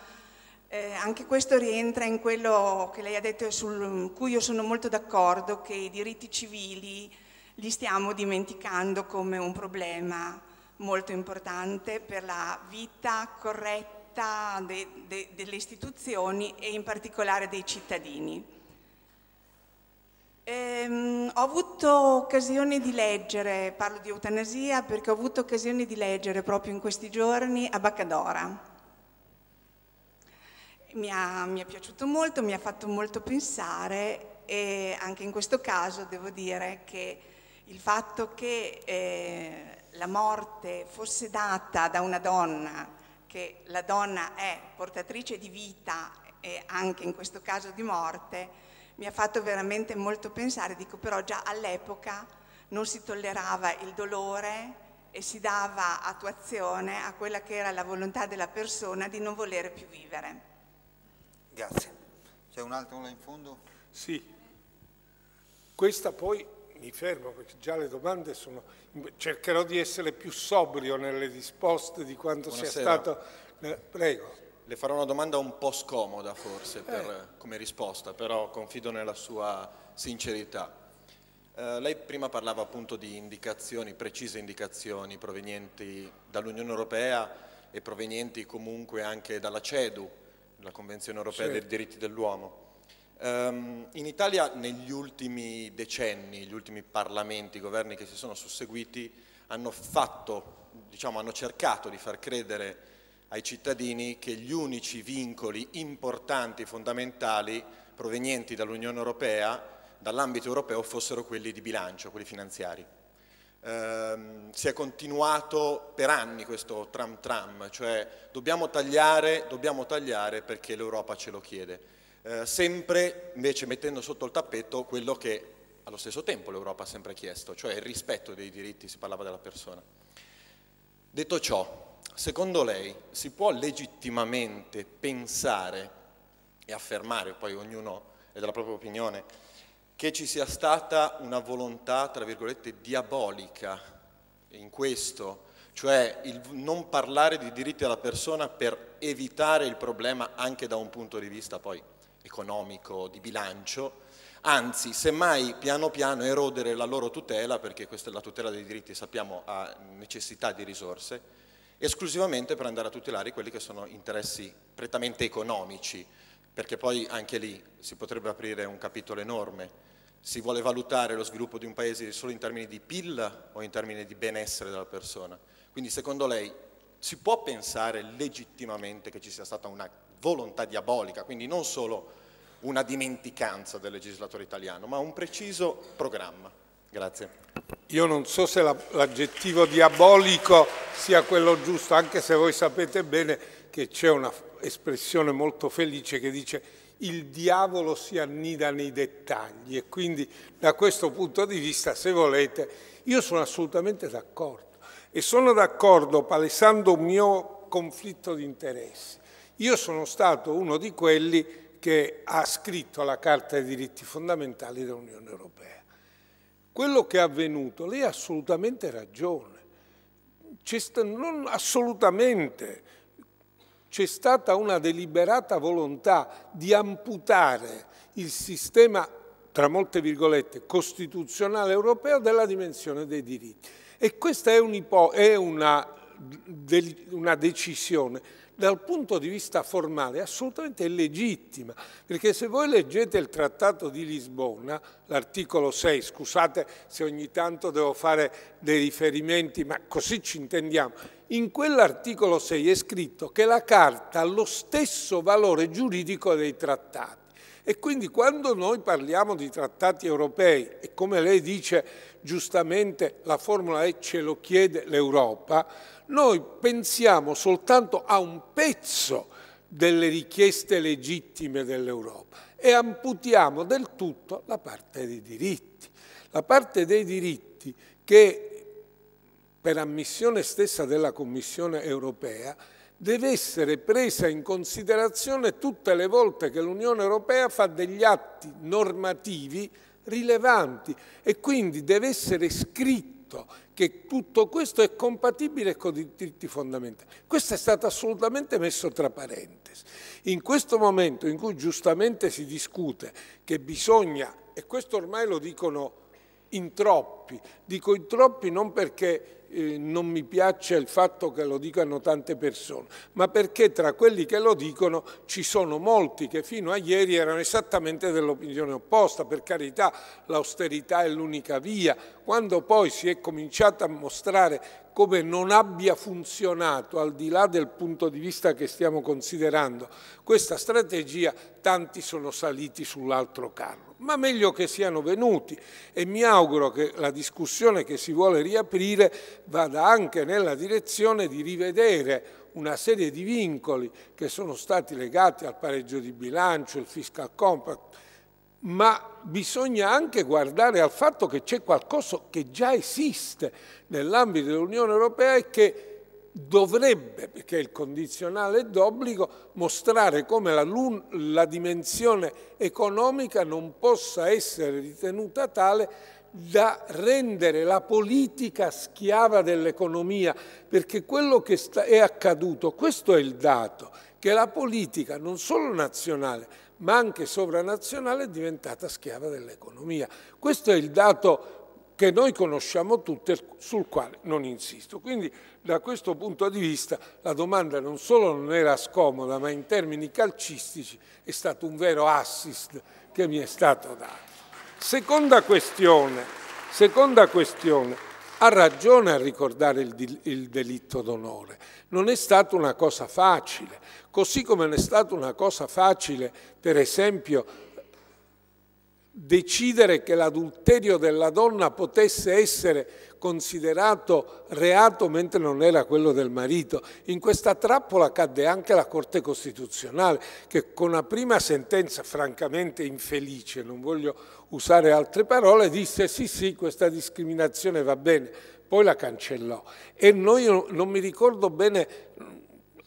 eh, anche questo rientra in quello che lei ha detto e su cui io sono molto d'accordo, che i diritti civili li stiamo dimenticando come un problema molto importante per la vita corretta de, de, delle istituzioni e in particolare dei cittadini. Ehm, ho avuto occasione di leggere, parlo di eutanasia perché ho avuto occasione di leggere proprio in questi giorni a Baccadora. Mi, mi è piaciuto molto, mi ha fatto molto pensare e anche in questo caso devo dire che il fatto che eh, la morte fosse data da una donna, che la donna è portatrice di vita e anche in questo caso di morte, mi ha fatto veramente molto pensare, dico però già all'epoca non si tollerava il dolore e si dava attuazione a quella che era la volontà della persona di non volere più vivere. Grazie. C'è un altro là in fondo? Sì. Questa poi mi fermo perché già le domande sono... Cercherò di essere più sobrio nelle risposte di quanto Buonasera. sia stato... Eh, prego. Le farò una domanda un po' scomoda forse eh. per, eh. come risposta, però confido nella sua sincerità. Eh, lei prima parlava appunto di indicazioni, precise indicazioni provenienti dall'Unione Europea e provenienti comunque anche dalla CEDU, la Convenzione Europea certo. dei diritti dell'uomo. Um, in Italia negli ultimi decenni, gli ultimi parlamenti, i governi che si sono susseguiti hanno, fatto, diciamo, hanno cercato di far credere ai cittadini che gli unici vincoli importanti, fondamentali, provenienti dall'Unione Europea, dall'ambito europeo, fossero quelli di bilancio, quelli finanziari. Ehm, si è continuato per anni questo tram tram, cioè dobbiamo tagliare, dobbiamo tagliare perché l'Europa ce lo chiede. Eh, sempre invece mettendo sotto il tappeto quello che allo stesso tempo l'Europa ha sempre chiesto, cioè il rispetto dei diritti, si parlava della persona. Detto ciò, secondo lei si può legittimamente pensare e affermare, poi ognuno è della propria opinione, che ci sia stata una volontà, tra virgolette, diabolica in questo, cioè il non parlare di diritti alla persona per evitare il problema anche da un punto di vista poi economico, di bilancio, anzi semmai piano piano erodere la loro tutela, perché questa, la tutela dei diritti sappiamo ha necessità di risorse, esclusivamente per andare a tutelare quelli che sono interessi prettamente economici, perché poi anche lì si potrebbe aprire un capitolo enorme. Si vuole valutare lo sviluppo di un paese solo in termini di PIL o in termini di benessere della persona? Quindi secondo lei si può pensare legittimamente che ci sia stata una volontà diabolica, quindi non solo una dimenticanza del legislatore italiano, ma un preciso programma. Grazie. Io non so se l'aggettivo diabolico sia quello giusto, anche se voi sapete bene che c'è un'espressione molto felice che dice il diavolo si annida nei dettagli e quindi da questo punto di vista, se volete, io sono assolutamente d'accordo e sono d'accordo palesando un mio conflitto di interessi io sono stato uno di quelli che ha scritto la Carta dei diritti fondamentali dell'Unione Europea. Quello che è avvenuto, lei ha assolutamente ragione, non assolutamente, c'è stata una deliberata volontà di amputare il sistema, tra molte virgolette, costituzionale europeo della dimensione dei diritti. E questa è, un è una, una decisione dal punto di vista formale è assolutamente illegittima, perché se voi leggete il Trattato di Lisbona, l'articolo 6, scusate se ogni tanto devo fare dei riferimenti, ma così ci intendiamo, in quell'articolo 6 è scritto che la Carta ha lo stesso valore giuridico dei trattati. E quindi quando noi parliamo di trattati europei e come lei dice giustamente la Formula è ce lo chiede l'Europa, noi pensiamo soltanto a un pezzo delle richieste legittime dell'Europa e amputiamo del tutto la parte dei diritti. La parte dei diritti che per ammissione stessa della Commissione europea deve essere presa in considerazione tutte le volte che l'Unione europea fa degli atti normativi rilevanti e quindi deve essere scritto che tutto questo è compatibile con i diritti fondamentali. Questo è stato assolutamente messo tra parentesi. In questo momento in cui giustamente si discute che bisogna, e questo ormai lo dicono in troppi, dico in troppi non perché eh, non mi piaccia il fatto che lo dicano tante persone, ma perché tra quelli che lo dicono ci sono molti che fino a ieri erano esattamente dell'opinione opposta, per carità l'austerità è l'unica via, quando poi si è cominciato a mostrare come non abbia funzionato, al di là del punto di vista che stiamo considerando, questa strategia, tanti sono saliti sull'altro carro ma meglio che siano venuti e mi auguro che la discussione che si vuole riaprire vada anche nella direzione di rivedere una serie di vincoli che sono stati legati al pareggio di bilancio, il fiscal compact, ma bisogna anche guardare al fatto che c'è qualcosa che già esiste nell'ambito dell'Unione Europea e che dovrebbe, perché il condizionale è d'obbligo, mostrare come la, la dimensione economica non possa essere ritenuta tale da rendere la politica schiava dell'economia, perché quello che è accaduto, questo è il dato, che la politica non solo nazionale, ma anche sovranazionale è diventata schiava dell'economia. Questo è il dato che noi conosciamo tutte, sul quale non insisto. Quindi da questo punto di vista la domanda non solo non era scomoda, ma in termini calcistici è stato un vero assist che mi è stato dato. Seconda questione, seconda questione ha ragione a ricordare il, il delitto d'onore. Non è stata una cosa facile, così come non è stata una cosa facile, per esempio, decidere che l'adulterio della donna potesse essere considerato reato mentre non era quello del marito. In questa trappola cadde anche la Corte Costituzionale che con una prima sentenza francamente infelice, non voglio usare altre parole, disse sì sì questa discriminazione va bene, poi la cancellò. E noi non mi ricordo bene,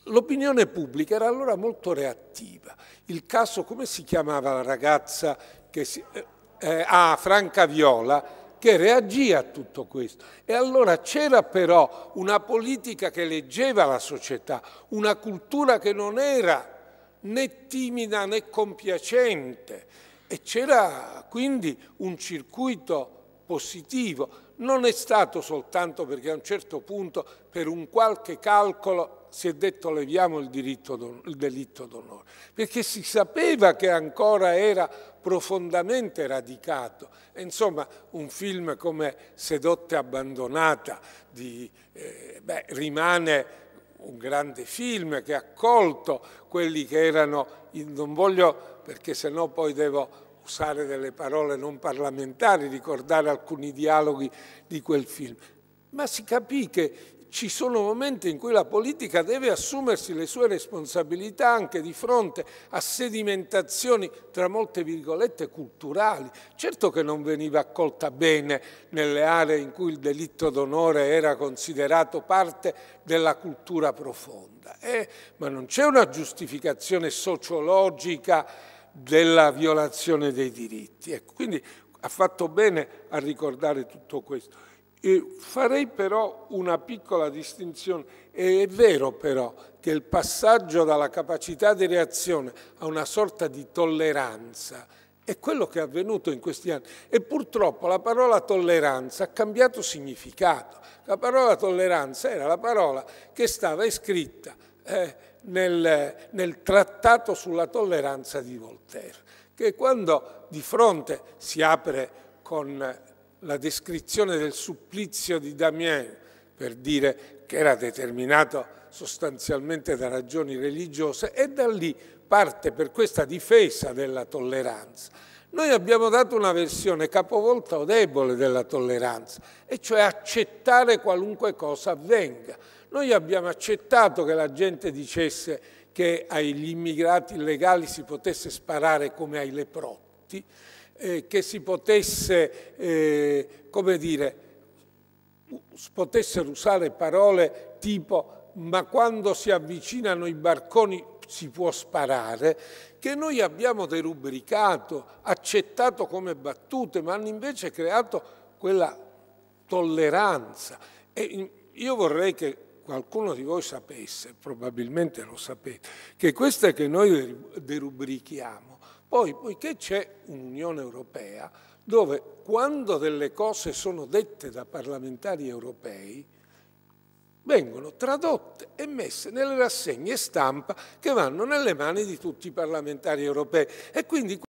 l'opinione pubblica era allora molto reattiva. Il caso, come si chiamava la ragazza che si, eh, eh a ah, Francaviola che reagì a tutto questo. E allora c'era però una politica che leggeva la società, una cultura che non era né timida né compiacente e c'era quindi un circuito positivo. Non è stato soltanto perché a un certo punto per un qualche calcolo si è detto leviamo il, il delitto d'onore, perché si sapeva che ancora era profondamente radicato. E insomma, un film come Sedotte e abbandonata di, eh, beh, rimane un grande film che ha colto quelli che erano, non voglio perché sennò poi devo usare delle parole non parlamentari, ricordare alcuni dialoghi di quel film, ma si capì che ci sono momenti in cui la politica deve assumersi le sue responsabilità anche di fronte a sedimentazioni, tra molte virgolette, culturali. Certo che non veniva accolta bene nelle aree in cui il delitto d'onore era considerato parte della cultura profonda, eh, ma non c'è una giustificazione sociologica della violazione dei diritti. Ecco, quindi ha fatto bene a ricordare tutto questo. E farei però una piccola distinzione. È vero però che il passaggio dalla capacità di reazione a una sorta di tolleranza è quello che è avvenuto in questi anni. E purtroppo la parola tolleranza ha cambiato significato. La parola tolleranza era la parola che stava iscritta eh, nel, nel trattato sulla tolleranza di Voltaire, che quando di fronte si apre con la descrizione del supplizio di Damien, per dire che era determinato sostanzialmente da ragioni religiose, e da lì parte per questa difesa della tolleranza. Noi abbiamo dato una versione capovolta o debole della tolleranza, e cioè accettare qualunque cosa avvenga. Noi abbiamo accettato che la gente dicesse che agli immigrati illegali si potesse sparare come ai leprotti, eh, che si potesse, eh, come dire, potessero usare parole tipo ma quando si avvicinano i barconi si può sparare, che noi abbiamo derubricato, accettato come battute, ma hanno invece creato quella tolleranza. E io vorrei che qualcuno di voi sapesse, probabilmente lo sapete, che queste che noi derubrichiamo poi, poiché c'è un'Unione Europea, dove quando delle cose sono dette da parlamentari europei, vengono tradotte e messe nelle rassegne stampa che vanno nelle mani di tutti i parlamentari europei. E quindi quello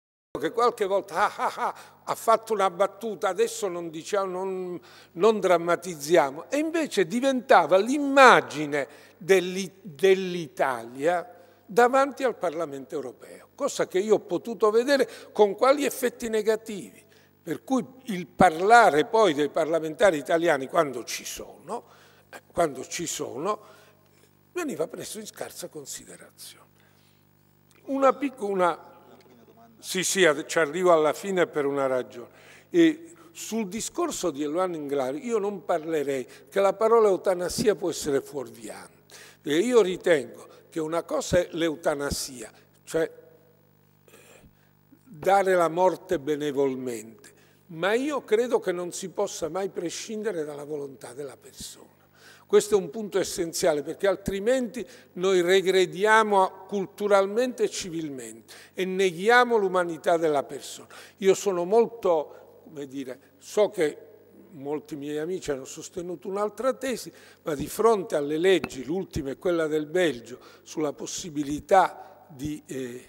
che qualche volta ah, ah, ah, ha fatto una battuta, adesso non, diciamo, non, non drammatizziamo, e invece diventava l'immagine dell'Italia davanti al Parlamento europeo cosa che io ho potuto vedere con quali effetti negativi. Per cui il parlare poi dei parlamentari italiani quando ci sono, eh, quando ci sono veniva preso in scarsa considerazione. Una piccola... Sì, sì, ci arrivo alla fine per una ragione. E sul discorso di Eluana Inglari io non parlerei che la parola eutanasia può essere fuorviante, perché io ritengo che una cosa è l'eutanasia, cioè dare la morte benevolmente, ma io credo che non si possa mai prescindere dalla volontà della persona. Questo è un punto essenziale perché altrimenti noi regrediamo culturalmente e civilmente e neghiamo l'umanità della persona. Io sono molto, come dire, so che molti miei amici hanno sostenuto un'altra tesi, ma di fronte alle leggi, l'ultima è quella del Belgio, sulla possibilità di... Eh,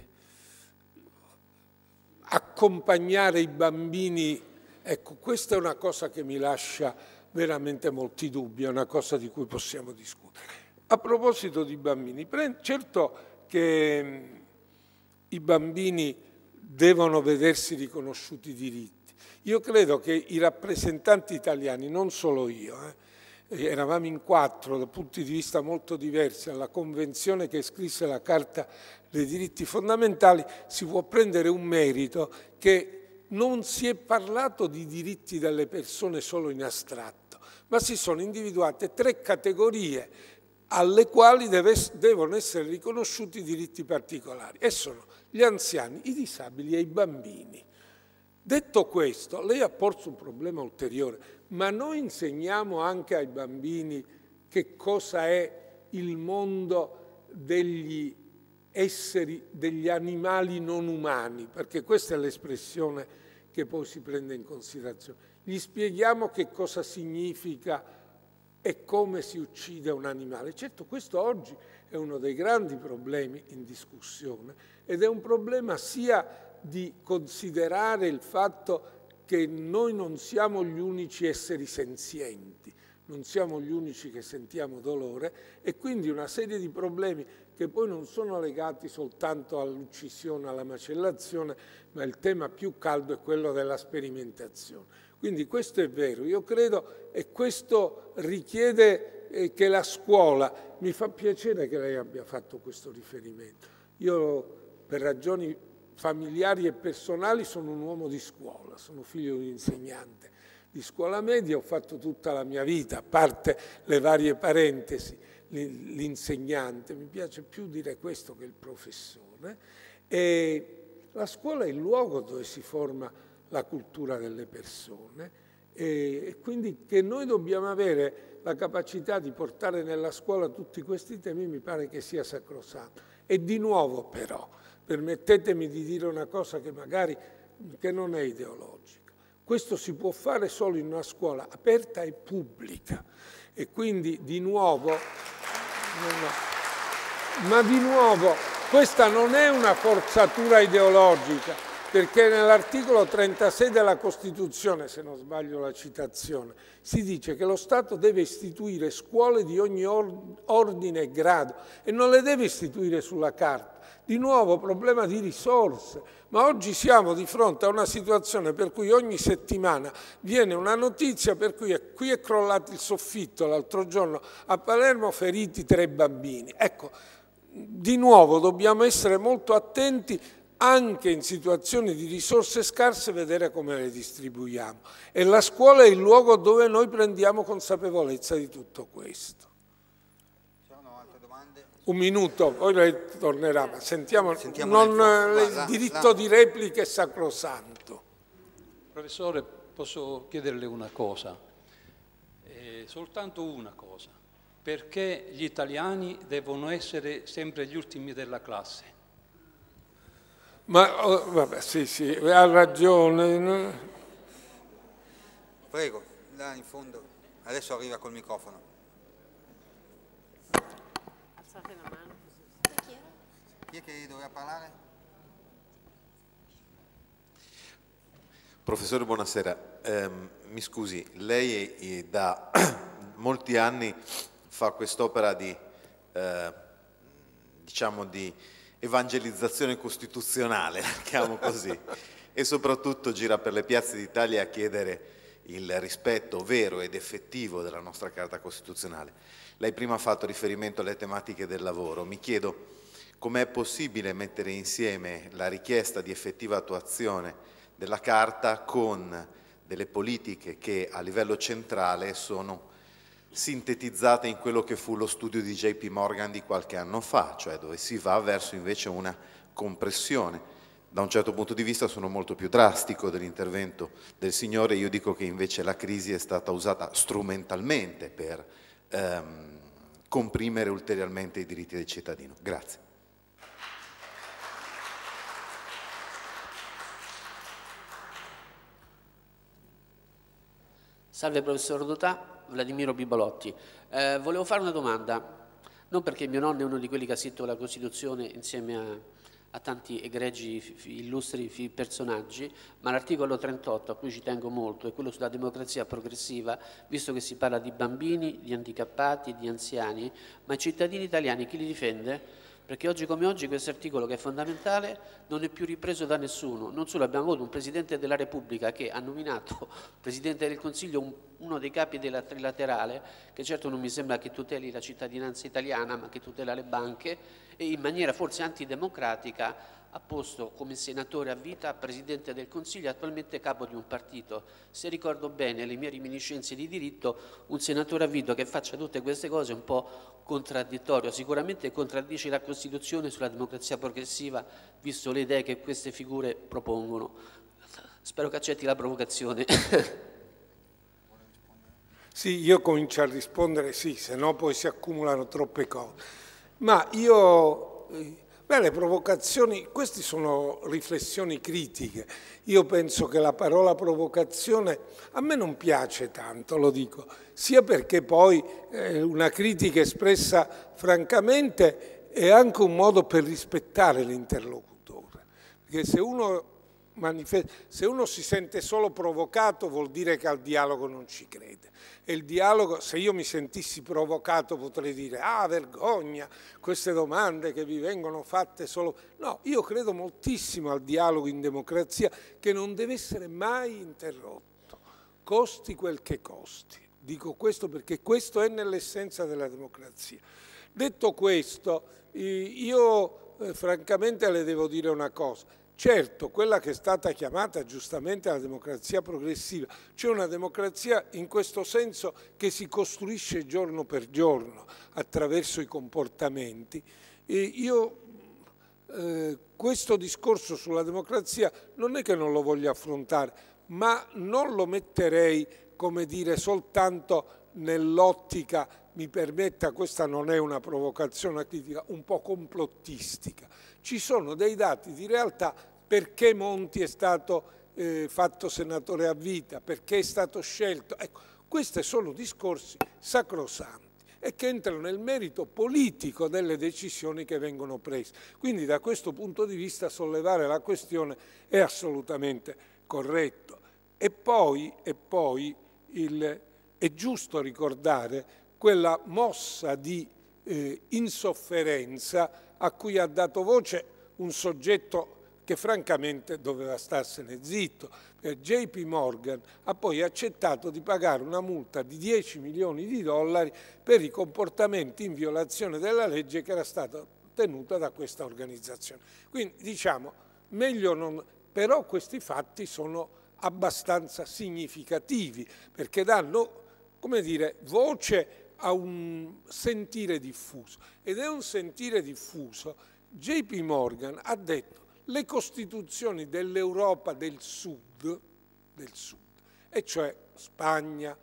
accompagnare i bambini, ecco, questa è una cosa che mi lascia veramente molti dubbi, è una cosa di cui possiamo discutere. A proposito di bambini, certo che mm, i bambini devono vedersi riconosciuti i diritti. Io credo che i rappresentanti italiani, non solo io, eh, eravamo in quattro da punti di vista molto diversi alla convenzione che scrisse la Carta dei diritti fondamentali, si può prendere un merito che non si è parlato di diritti delle persone solo in astratto, ma si sono individuate tre categorie alle quali deve, devono essere riconosciuti diritti particolari e sono gli anziani, i disabili e i bambini. Detto questo, lei ha posto un problema ulteriore, ma noi insegniamo anche ai bambini che cosa è il mondo degli esseri degli animali non umani, perché questa è l'espressione che poi si prende in considerazione. Gli spieghiamo che cosa significa e come si uccide un animale. Certo, questo oggi è uno dei grandi problemi in discussione ed è un problema sia di considerare il fatto che noi non siamo gli unici esseri senzienti, non siamo gli unici che sentiamo dolore e quindi una serie di problemi che poi non sono legati soltanto all'uccisione, alla macellazione, ma il tema più caldo è quello della sperimentazione. Quindi questo è vero, io credo, e questo richiede eh, che la scuola, mi fa piacere che lei abbia fatto questo riferimento, io per ragioni familiari e personali sono un uomo di scuola, sono figlio di un insegnante, di scuola media ho fatto tutta la mia vita, a parte le varie parentesi l'insegnante, mi piace più dire questo che il professore, e la scuola è il luogo dove si forma la cultura delle persone e quindi che noi dobbiamo avere la capacità di portare nella scuola tutti questi temi mi pare che sia sacrosanto. E di nuovo però, permettetemi di dire una cosa che magari che non è ideologica, questo si può fare solo in una scuola aperta e pubblica e quindi di nuovo no. Ma di nuovo, questa non è una forzatura ideologica, perché nell'articolo 36 della Costituzione, se non sbaglio la citazione, si dice che lo Stato deve istituire scuole di ogni ordine e grado e non le deve istituire sulla carta di nuovo problema di risorse, ma oggi siamo di fronte a una situazione per cui ogni settimana viene una notizia per cui è, qui è crollato il soffitto l'altro giorno a Palermo feriti tre bambini. Ecco, di nuovo dobbiamo essere molto attenti anche in situazioni di risorse scarse vedere come le distribuiamo e la scuola è il luogo dove noi prendiamo consapevolezza di tutto questo un minuto, poi lei tornerà, ma sentiamo, sentiamo non, lei, eh, il diritto la... di replica è sacrosanto. Professore, posso chiederle una cosa, eh, soltanto una cosa, perché gli italiani devono essere sempre gli ultimi della classe? Ma oh, vabbè, sì, sì, ha ragione. Prego, là in fondo, adesso arriva col microfono. Chi è che doveva parlare? Professore, buonasera. Eh, mi scusi, lei da molti anni fa quest'opera di, eh, diciamo di evangelizzazione costituzionale, chiamo così, e soprattutto gira per le piazze d'Italia a chiedere il rispetto vero ed effettivo della nostra Carta Costituzionale. Lei prima ha fatto riferimento alle tematiche del lavoro. Mi chiedo com'è possibile mettere insieme la richiesta di effettiva attuazione della Carta con delle politiche che a livello centrale sono sintetizzate in quello che fu lo studio di JP Morgan di qualche anno fa, cioè dove si va verso invece una compressione. Da un certo punto di vista sono molto più drastico dell'intervento del Signore, io dico che invece la crisi è stata usata strumentalmente per ehm, comprimere ulteriormente i diritti del cittadino. Grazie. Salve professor Dotà, Vladimiro Bibolotti. Eh, volevo fare una domanda, non perché mio nonno è uno di quelli che ha scritto la Costituzione insieme a, a tanti egregi illustri personaggi, ma l'articolo 38 a cui ci tengo molto è quello sulla democrazia progressiva, visto che si parla di bambini, di handicappati, di anziani, ma i cittadini italiani chi li difende? Perché oggi come oggi questo articolo che è fondamentale non è più ripreso da nessuno. Non solo abbiamo avuto un Presidente della Repubblica che ha nominato Presidente del Consiglio un, uno dei capi della trilaterale, che certo non mi sembra che tuteli la cittadinanza italiana, ma che tutela le banche, e in maniera forse antidemocratica ha posto come senatore a vita, presidente del Consiglio, attualmente capo di un partito. Se ricordo bene le mie reminiscenze di diritto, un senatore a vita che faccia tutte queste cose è un po' contraddittorio, sicuramente contraddice la Costituzione sulla democrazia progressiva, visto le idee che queste figure propongono. Spero che accetti la provocazione. Sì, io comincio a rispondere sì, se no poi si accumulano troppe cose. Ma io eh, Beh, le provocazioni, queste sono riflessioni critiche. Io penso che la parola provocazione a me non piace tanto, lo dico, sia perché poi eh, una critica espressa francamente è anche un modo per rispettare l'interlocutore. Perché se uno, se uno si sente solo provocato vuol dire che al dialogo non ci crede e il dialogo, se io mi sentissi provocato potrei dire ah vergogna, queste domande che vi vengono fatte solo... No, io credo moltissimo al dialogo in democrazia che non deve essere mai interrotto, costi quel che costi. Dico questo perché questo è nell'essenza della democrazia. Detto questo, io eh, francamente le devo dire una cosa Certo, quella che è stata chiamata giustamente la democrazia progressiva, cioè una democrazia in questo senso che si costruisce giorno per giorno attraverso i comportamenti. E io eh, questo discorso sulla democrazia non è che non lo voglio affrontare, ma non lo metterei, come dire, soltanto nell'ottica, mi permetta, questa non è una provocazione critica, un po' complottistica ci sono dei dati di realtà perché Monti è stato eh, fatto senatore a vita, perché è stato scelto. Ecco, questi sono discorsi sacrosanti e che entrano nel merito politico delle decisioni che vengono prese. Quindi da questo punto di vista sollevare la questione è assolutamente corretto. E poi, e poi il, è giusto ricordare quella mossa di eh, insofferenza a cui ha dato voce un soggetto che francamente doveva starsene zitto. Eh, JP Morgan ha poi accettato di pagare una multa di 10 milioni di dollari per i comportamenti in violazione della legge che era stata tenuta da questa organizzazione. Quindi diciamo, meglio non... però questi fatti sono abbastanza significativi perché danno, come dire, voce a un sentire diffuso ed è un sentire diffuso. JP Morgan ha detto le costituzioni dell'Europa del sud, del sud, e cioè Spagna,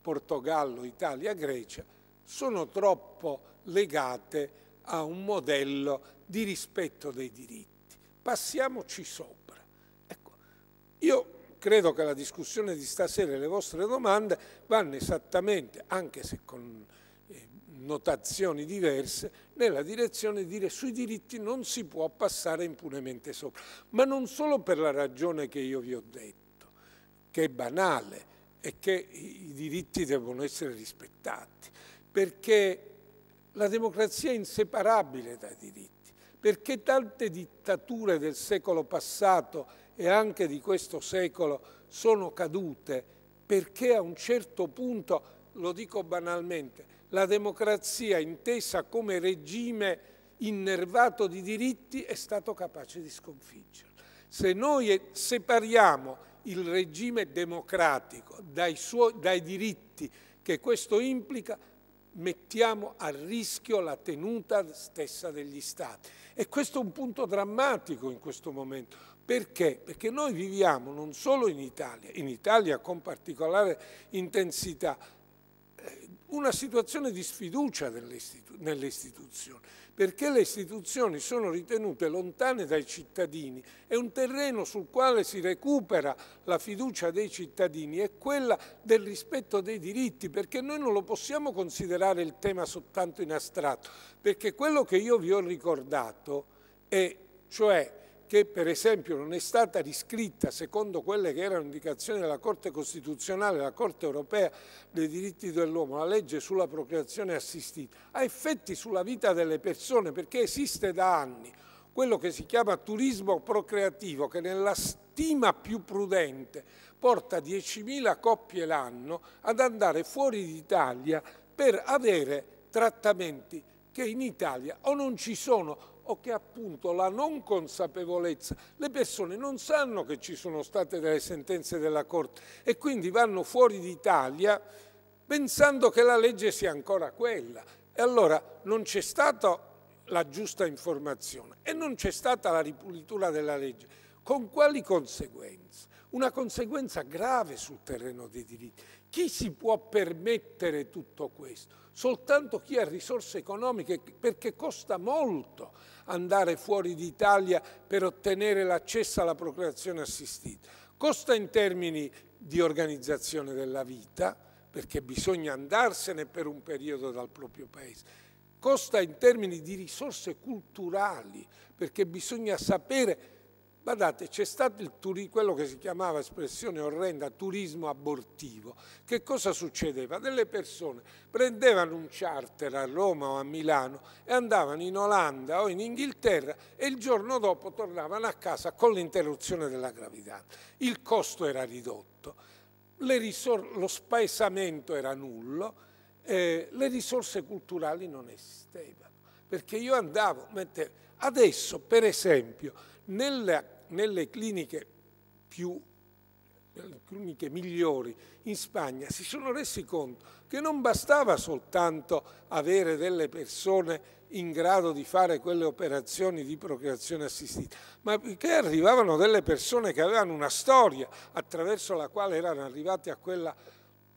Portogallo, Italia, Grecia, sono troppo legate a un modello di rispetto dei diritti. Passiamoci sopra. Ecco, io credo che la discussione di stasera e le vostre domande vanno esattamente, anche se con eh, notazioni diverse, nella direzione di dire sui diritti non si può passare impunemente sopra, ma non solo per la ragione che io vi ho detto, che è banale e che i diritti devono essere rispettati, perché la democrazia è inseparabile dai diritti, perché tante dittature del secolo passato e anche di questo secolo sono cadute perché a un certo punto, lo dico banalmente, la democrazia intesa come regime innervato di diritti è stato capace di sconfiggerla. Se noi separiamo il regime democratico dai, suoi, dai diritti che questo implica, mettiamo a rischio la tenuta stessa degli Stati. E questo è un punto drammatico in questo momento. Perché? Perché noi viviamo non solo in Italia, in Italia con particolare intensità, eh, una situazione di sfiducia nelle istituzioni, perché le istituzioni sono ritenute lontane dai cittadini, è un terreno sul quale si recupera la fiducia dei cittadini, è quella del rispetto dei diritti, perché noi non lo possiamo considerare il tema soltanto in astratto, perché quello che io vi ho ricordato è, cioè, che per esempio non è stata riscritta secondo quelle che erano indicazioni della Corte Costituzionale, della Corte Europea dei diritti dell'uomo, la legge sulla procreazione assistita, ha effetti sulla vita delle persone perché esiste da anni quello che si chiama turismo procreativo che nella stima più prudente porta 10.000 coppie l'anno ad andare fuori d'Italia per avere trattamenti che in Italia o non ci sono o che appunto la non consapevolezza, le persone non sanno che ci sono state delle sentenze della Corte e quindi vanno fuori d'Italia pensando che la legge sia ancora quella. E allora non c'è stata la giusta informazione e non c'è stata la ripulitura della legge. Con quali conseguenze? Una conseguenza grave sul terreno dei diritti. Chi si può permettere tutto questo? soltanto chi ha risorse economiche, perché costa molto andare fuori d'Italia per ottenere l'accesso alla procreazione assistita. Costa in termini di organizzazione della vita, perché bisogna andarsene per un periodo dal proprio paese. Costa in termini di risorse culturali, perché bisogna sapere Guardate, c'è stato turi, quello che si chiamava espressione orrenda, turismo abortivo. Che cosa succedeva? Delle persone prendevano un charter a Roma o a Milano e andavano in Olanda o in Inghilterra e il giorno dopo tornavano a casa con l'interruzione della gravidanza. Il costo era ridotto, lo spaesamento era nullo, eh, le risorse culturali non esistevano. Perché io andavo, mentre... adesso per esempio nella nelle cliniche, più, nelle cliniche migliori in Spagna si sono resi conto che non bastava soltanto avere delle persone in grado di fare quelle operazioni di procreazione assistita, ma perché arrivavano delle persone che avevano una storia attraverso la quale erano arrivati a quella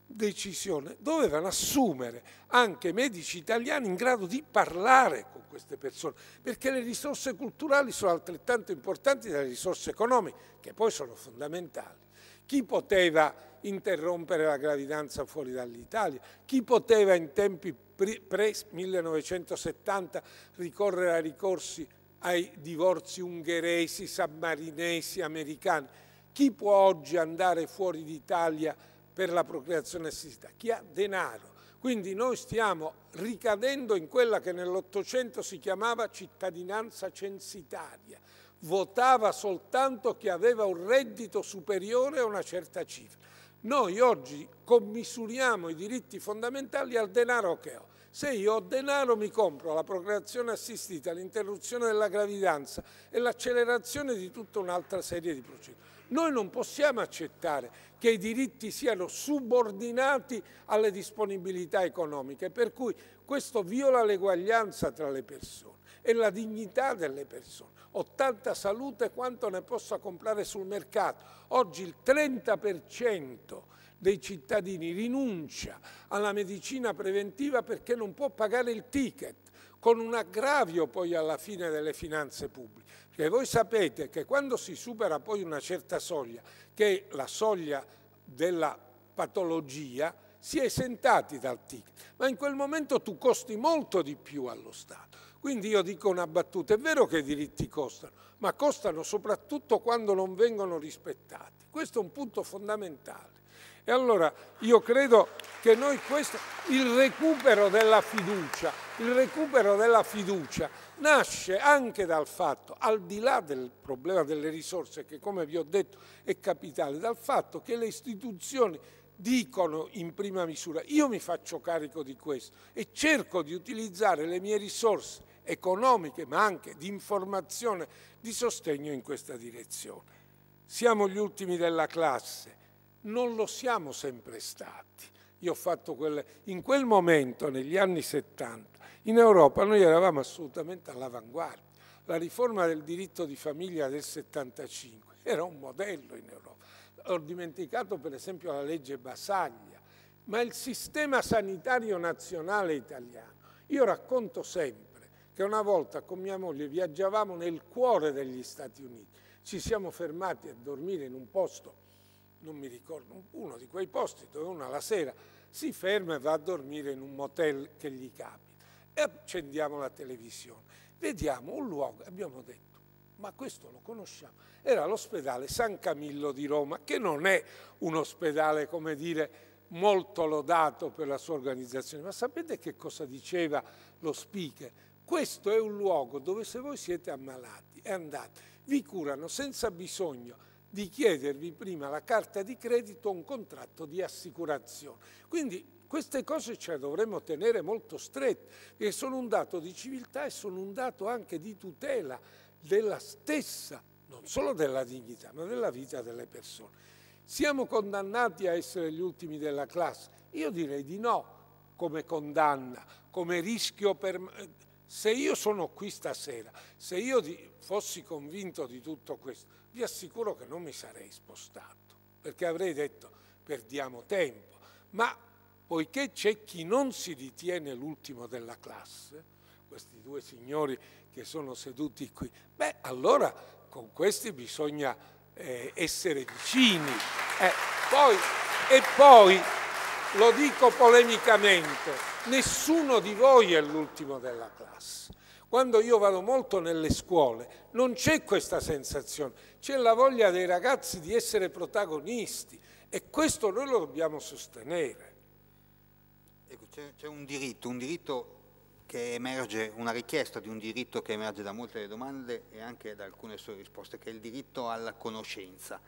decisione dovevano assumere anche medici italiani in grado di parlare con queste persone, perché le risorse culturali sono altrettanto importanti delle risorse economiche, che poi sono fondamentali. Chi poteva interrompere la gravidanza fuori dall'Italia? Chi poteva in tempi pre-1970 ricorrere a ricorsi ai divorzi ungheresi, sammarinesi, americani? Chi può oggi andare fuori d'Italia per la procreazione assistita, chi ha denaro. Quindi noi stiamo ricadendo in quella che nell'Ottocento si chiamava cittadinanza censitaria. Votava soltanto chi aveva un reddito superiore a una certa cifra. Noi oggi commisuriamo i diritti fondamentali al denaro che ho. Se io ho denaro mi compro la procreazione assistita, l'interruzione della gravidanza e l'accelerazione di tutta un'altra serie di procedure. Noi non possiamo accettare che i diritti siano subordinati alle disponibilità economiche, per cui questo viola l'eguaglianza tra le persone e la dignità delle persone. 80 salute quanto ne possa comprare sul mercato. Oggi il 30% dei cittadini rinuncia alla medicina preventiva perché non può pagare il ticket, con un aggravio poi alla fine delle finanze pubbliche. Cioè voi sapete che quando si supera poi una certa soglia, che è la soglia della patologia, si è esentati dal TIC, ma in quel momento tu costi molto di più allo Stato. Quindi io dico una battuta, è vero che i diritti costano, ma costano soprattutto quando non vengono rispettati. Questo è un punto fondamentale. E allora io credo che noi questo, il recupero della fiducia, il recupero della fiducia nasce anche dal fatto, al di là del problema delle risorse che come vi ho detto è capitale, dal fatto che le istituzioni dicono in prima misura io mi faccio carico di questo e cerco di utilizzare le mie risorse economiche ma anche di informazione, di sostegno in questa direzione. Siamo gli ultimi della classe, non lo siamo sempre stati io ho fatto quelle... In quel momento, negli anni 70, in Europa noi eravamo assolutamente all'avanguardia. La riforma del diritto di famiglia del 75 era un modello in Europa. Ho dimenticato per esempio la legge Basaglia, ma il sistema sanitario nazionale italiano. Io racconto sempre che una volta con mia moglie viaggiavamo nel cuore degli Stati Uniti, ci siamo fermati a dormire in un posto non mi ricordo, uno di quei posti dove una alla sera si ferma e va a dormire in un motel che gli capita. E accendiamo la televisione, vediamo un luogo, abbiamo detto, ma questo lo conosciamo, era l'ospedale San Camillo di Roma, che non è un ospedale, come dire, molto lodato per la sua organizzazione, ma sapete che cosa diceva lo speaker? Questo è un luogo dove se voi siete ammalati e andate, vi curano senza bisogno di chiedervi prima la carta di credito o un contratto di assicurazione. Quindi queste cose ce le dovremmo tenere molto strette, perché sono un dato di civiltà e sono un dato anche di tutela della stessa, non solo della dignità, ma della vita delle persone. Siamo condannati a essere gli ultimi della classe? Io direi di no, come condanna, come rischio permanente. Se io sono qui stasera, se io fossi convinto di tutto questo, vi assicuro che non mi sarei spostato, perché avrei detto perdiamo tempo. Ma poiché c'è chi non si ritiene l'ultimo della classe, questi due signori che sono seduti qui, beh allora con questi bisogna eh, essere vicini. Eh, poi, e poi, lo dico polemicamente, Nessuno di voi è l'ultimo della classe. Quando io vado molto nelle scuole non c'è questa sensazione, c'è la voglia dei ragazzi di essere protagonisti e questo noi lo dobbiamo sostenere. Ecco, c'è un diritto, un diritto che emerge, una richiesta di un diritto che emerge da molte delle domande e anche da alcune sue risposte, che è il diritto alla conoscenza,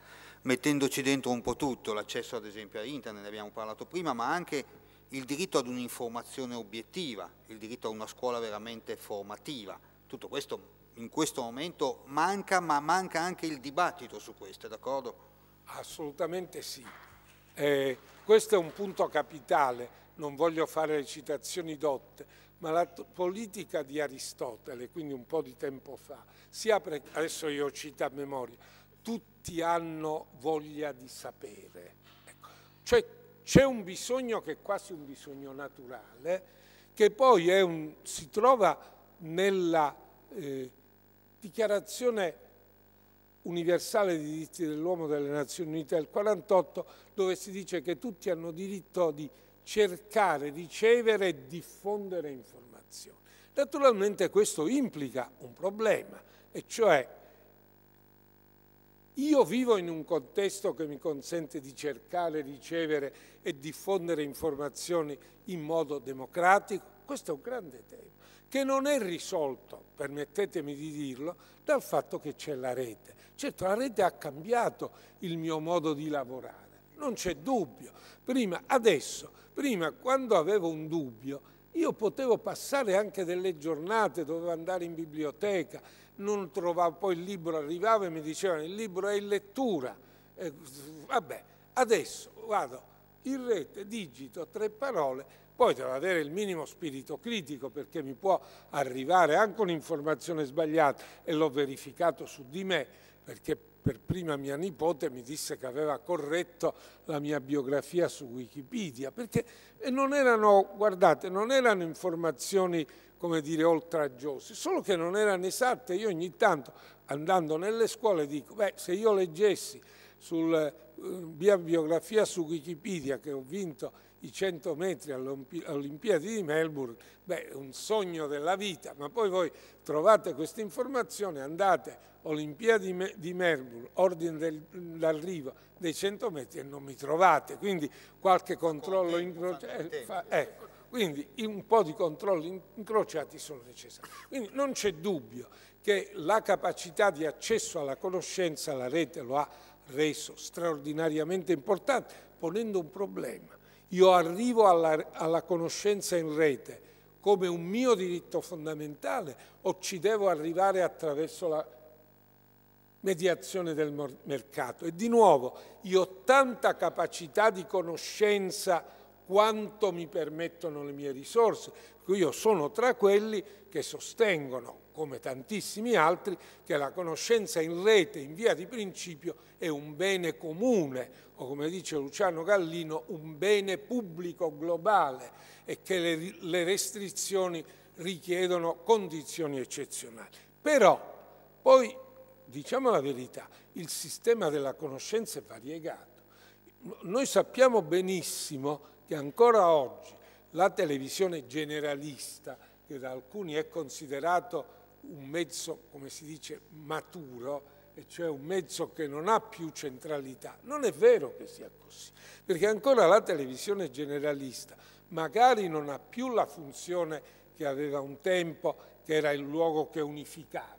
mettendoci dentro un po' tutto, l'accesso ad esempio a internet, ne abbiamo parlato prima, ma anche il diritto ad un'informazione obiettiva, il diritto a una scuola veramente formativa. Tutto questo in questo momento manca, ma manca anche il dibattito su questo, d'accordo? Assolutamente sì. Eh, questo è un punto capitale, non voglio fare le citazioni dotte, ma la politica di Aristotele, quindi un po' di tempo fa, si apre, adesso io cito a memoria, tutti hanno voglia di sapere. Ecco. Cioè c'è un bisogno che è quasi un bisogno naturale, che poi un, si trova nella eh, dichiarazione universale dei diritti dell'uomo delle Nazioni Unite del 1948, dove si dice che tutti hanno diritto di cercare, ricevere e diffondere informazioni. Naturalmente questo implica un problema, e cioè io vivo in un contesto che mi consente di cercare, ricevere e diffondere informazioni in modo democratico. Questo è un grande tema che non è risolto, permettetemi di dirlo, dal fatto che c'è la rete. Certo, la rete ha cambiato il mio modo di lavorare, non c'è dubbio. Prima, adesso, prima quando avevo un dubbio, io potevo passare anche delle giornate, dovevo andare in biblioteca, non trovavo, poi il libro arrivava e mi dicevano il libro è in lettura. Eh, vabbè, adesso vado in rete, digito tre parole, poi devo avere il minimo spirito critico perché mi può arrivare anche un'informazione sbagliata e l'ho verificato su di me perché per prima mia nipote mi disse che aveva corretto la mia biografia su Wikipedia, perché non erano, guardate, non erano informazioni come dire, oltraggiosi, solo che non erano esatte. Io ogni tanto, andando nelle scuole, dico, beh, se io leggessi sulla mia eh, biografia su Wikipedia che ho vinto i 100 metri alle Olimpiadi di Melbourne, beh, è un sogno della vita, ma poi voi trovate questa informazione, andate Olimpiadi di Melbourne, ordine d'arrivo dei 100 metri e non mi trovate, quindi qualche controllo in processo. Eh, ecco. Quindi un po' di controlli incrociati sono necessari. Quindi non c'è dubbio che la capacità di accesso alla conoscenza la rete lo ha reso straordinariamente importante, ponendo un problema. Io arrivo alla, alla conoscenza in rete come un mio diritto fondamentale o ci devo arrivare attraverso la mediazione del mercato? E di nuovo, io ho tanta capacità di conoscenza quanto mi permettono le mie risorse. Io sono tra quelli che sostengono, come tantissimi altri, che la conoscenza in rete, in via di principio, è un bene comune, o come dice Luciano Gallino, un bene pubblico globale e che le, le restrizioni richiedono condizioni eccezionali. Però, poi, diciamo la verità, il sistema della conoscenza è variegato. Noi sappiamo benissimo che ancora oggi la televisione generalista, che da alcuni è considerato un mezzo, come si dice, maturo, e cioè un mezzo che non ha più centralità. Non è vero che sia così, perché ancora la televisione generalista magari non ha più la funzione che aveva un tempo, che era il luogo che unificava,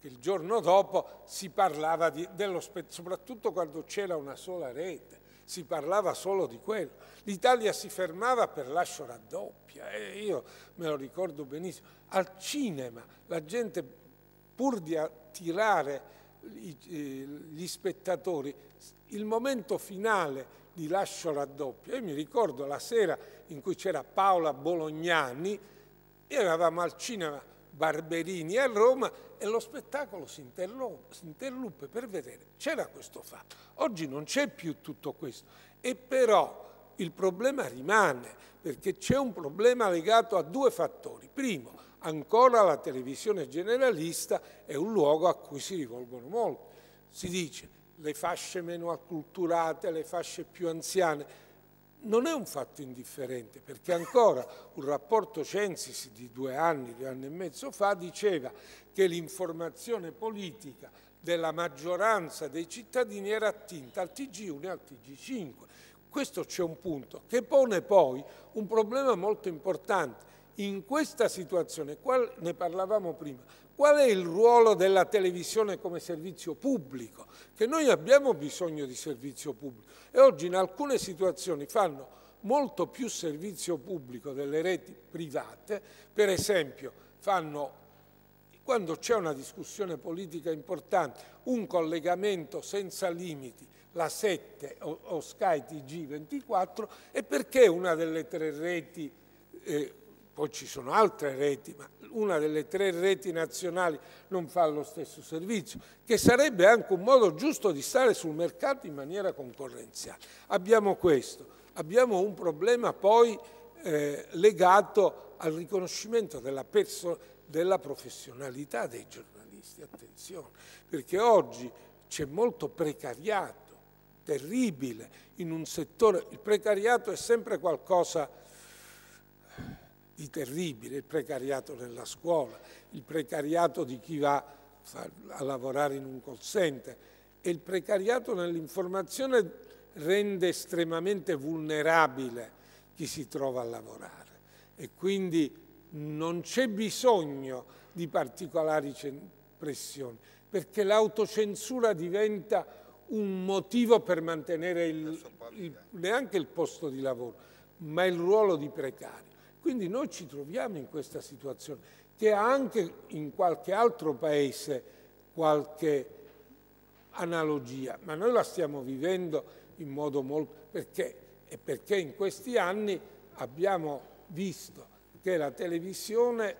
il giorno dopo si parlava di, dello, soprattutto quando c'era una sola rete, si parlava solo di quello. L'Italia si fermava per l'ascio raddoppia, e io me lo ricordo benissimo. Al cinema la gente, pur di attirare eh, gli spettatori, il momento finale di Lascio Raddoppia, io mi ricordo la sera in cui c'era Paola Bolognani, e eravamo al cinema Barberini a Roma e lo spettacolo si, si interruppe per vedere, c'era questo fatto, oggi non c'è più tutto questo e però il problema rimane perché c'è un problema legato a due fattori. Primo, ancora la televisione generalista è un luogo a cui si rivolgono molti. Si dice le fasce meno acculturate, le fasce più anziane, non è un fatto indifferente, perché ancora un rapporto Censis di due anni, due anni e mezzo fa, diceva che l'informazione politica della maggioranza dei cittadini era attinta al TG1 e al TG5. Questo c'è un punto che pone poi un problema molto importante, in questa situazione, qual, ne parlavamo prima, qual è il ruolo della televisione come servizio pubblico? Che noi abbiamo bisogno di servizio pubblico e oggi in alcune situazioni fanno molto più servizio pubblico delle reti private, per esempio fanno quando c'è una discussione politica importante, un collegamento senza limiti, la 7 o, o Sky TG24, e perché una delle tre reti eh, poi ci sono altre reti, ma una delle tre reti nazionali non fa lo stesso servizio, che sarebbe anche un modo giusto di stare sul mercato in maniera concorrenziale. Abbiamo questo, abbiamo un problema poi eh, legato al riconoscimento della, della professionalità dei giornalisti, attenzione, perché oggi c'è molto precariato, terribile, in un settore, il precariato è sempre qualcosa di terribile, il precariato nella scuola, il precariato di chi va a lavorare in un call center e il precariato nell'informazione rende estremamente vulnerabile chi si trova a lavorare e quindi non c'è bisogno di particolari pressioni perché l'autocensura diventa un motivo per mantenere il, il, neanche il posto di lavoro ma il ruolo di precario. Quindi noi ci troviamo in questa situazione che anche in qualche altro paese qualche analogia, ma noi la stiamo vivendo in modo molto... perché? E perché in questi anni abbiamo visto che la televisione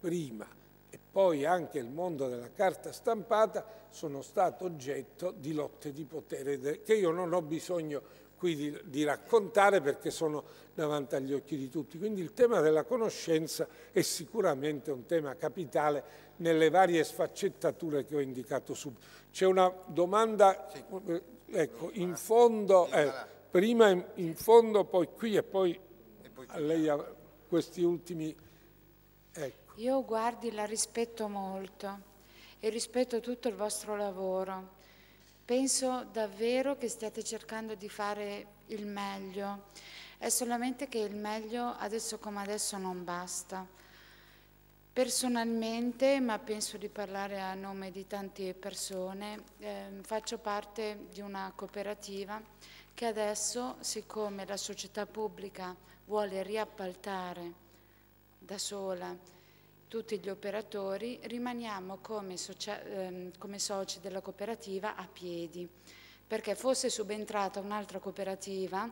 prima e poi anche il mondo della carta stampata sono stati oggetto di lotte di potere che io non ho bisogno qui di, di raccontare perché sono davanti agli occhi di tutti. Quindi il tema della conoscenza è sicuramente un tema capitale nelle varie sfaccettature che ho indicato subito. C'è una domanda, sì. Eh, ecco, in fondo, eh, prima in, in, fondo, poi qui e poi, e poi a lei a questi ultimi... Ecco. Io guardi, la rispetto molto e rispetto tutto il vostro lavoro Penso davvero che stiate cercando di fare il meglio, è solamente che il meglio adesso come adesso non basta. Personalmente, ma penso di parlare a nome di tante persone, eh, faccio parte di una cooperativa che adesso, siccome la società pubblica vuole riappaltare da sola tutti gli operatori rimaniamo come, socia, ehm, come soci della cooperativa a piedi, perché fosse subentrata un'altra cooperativa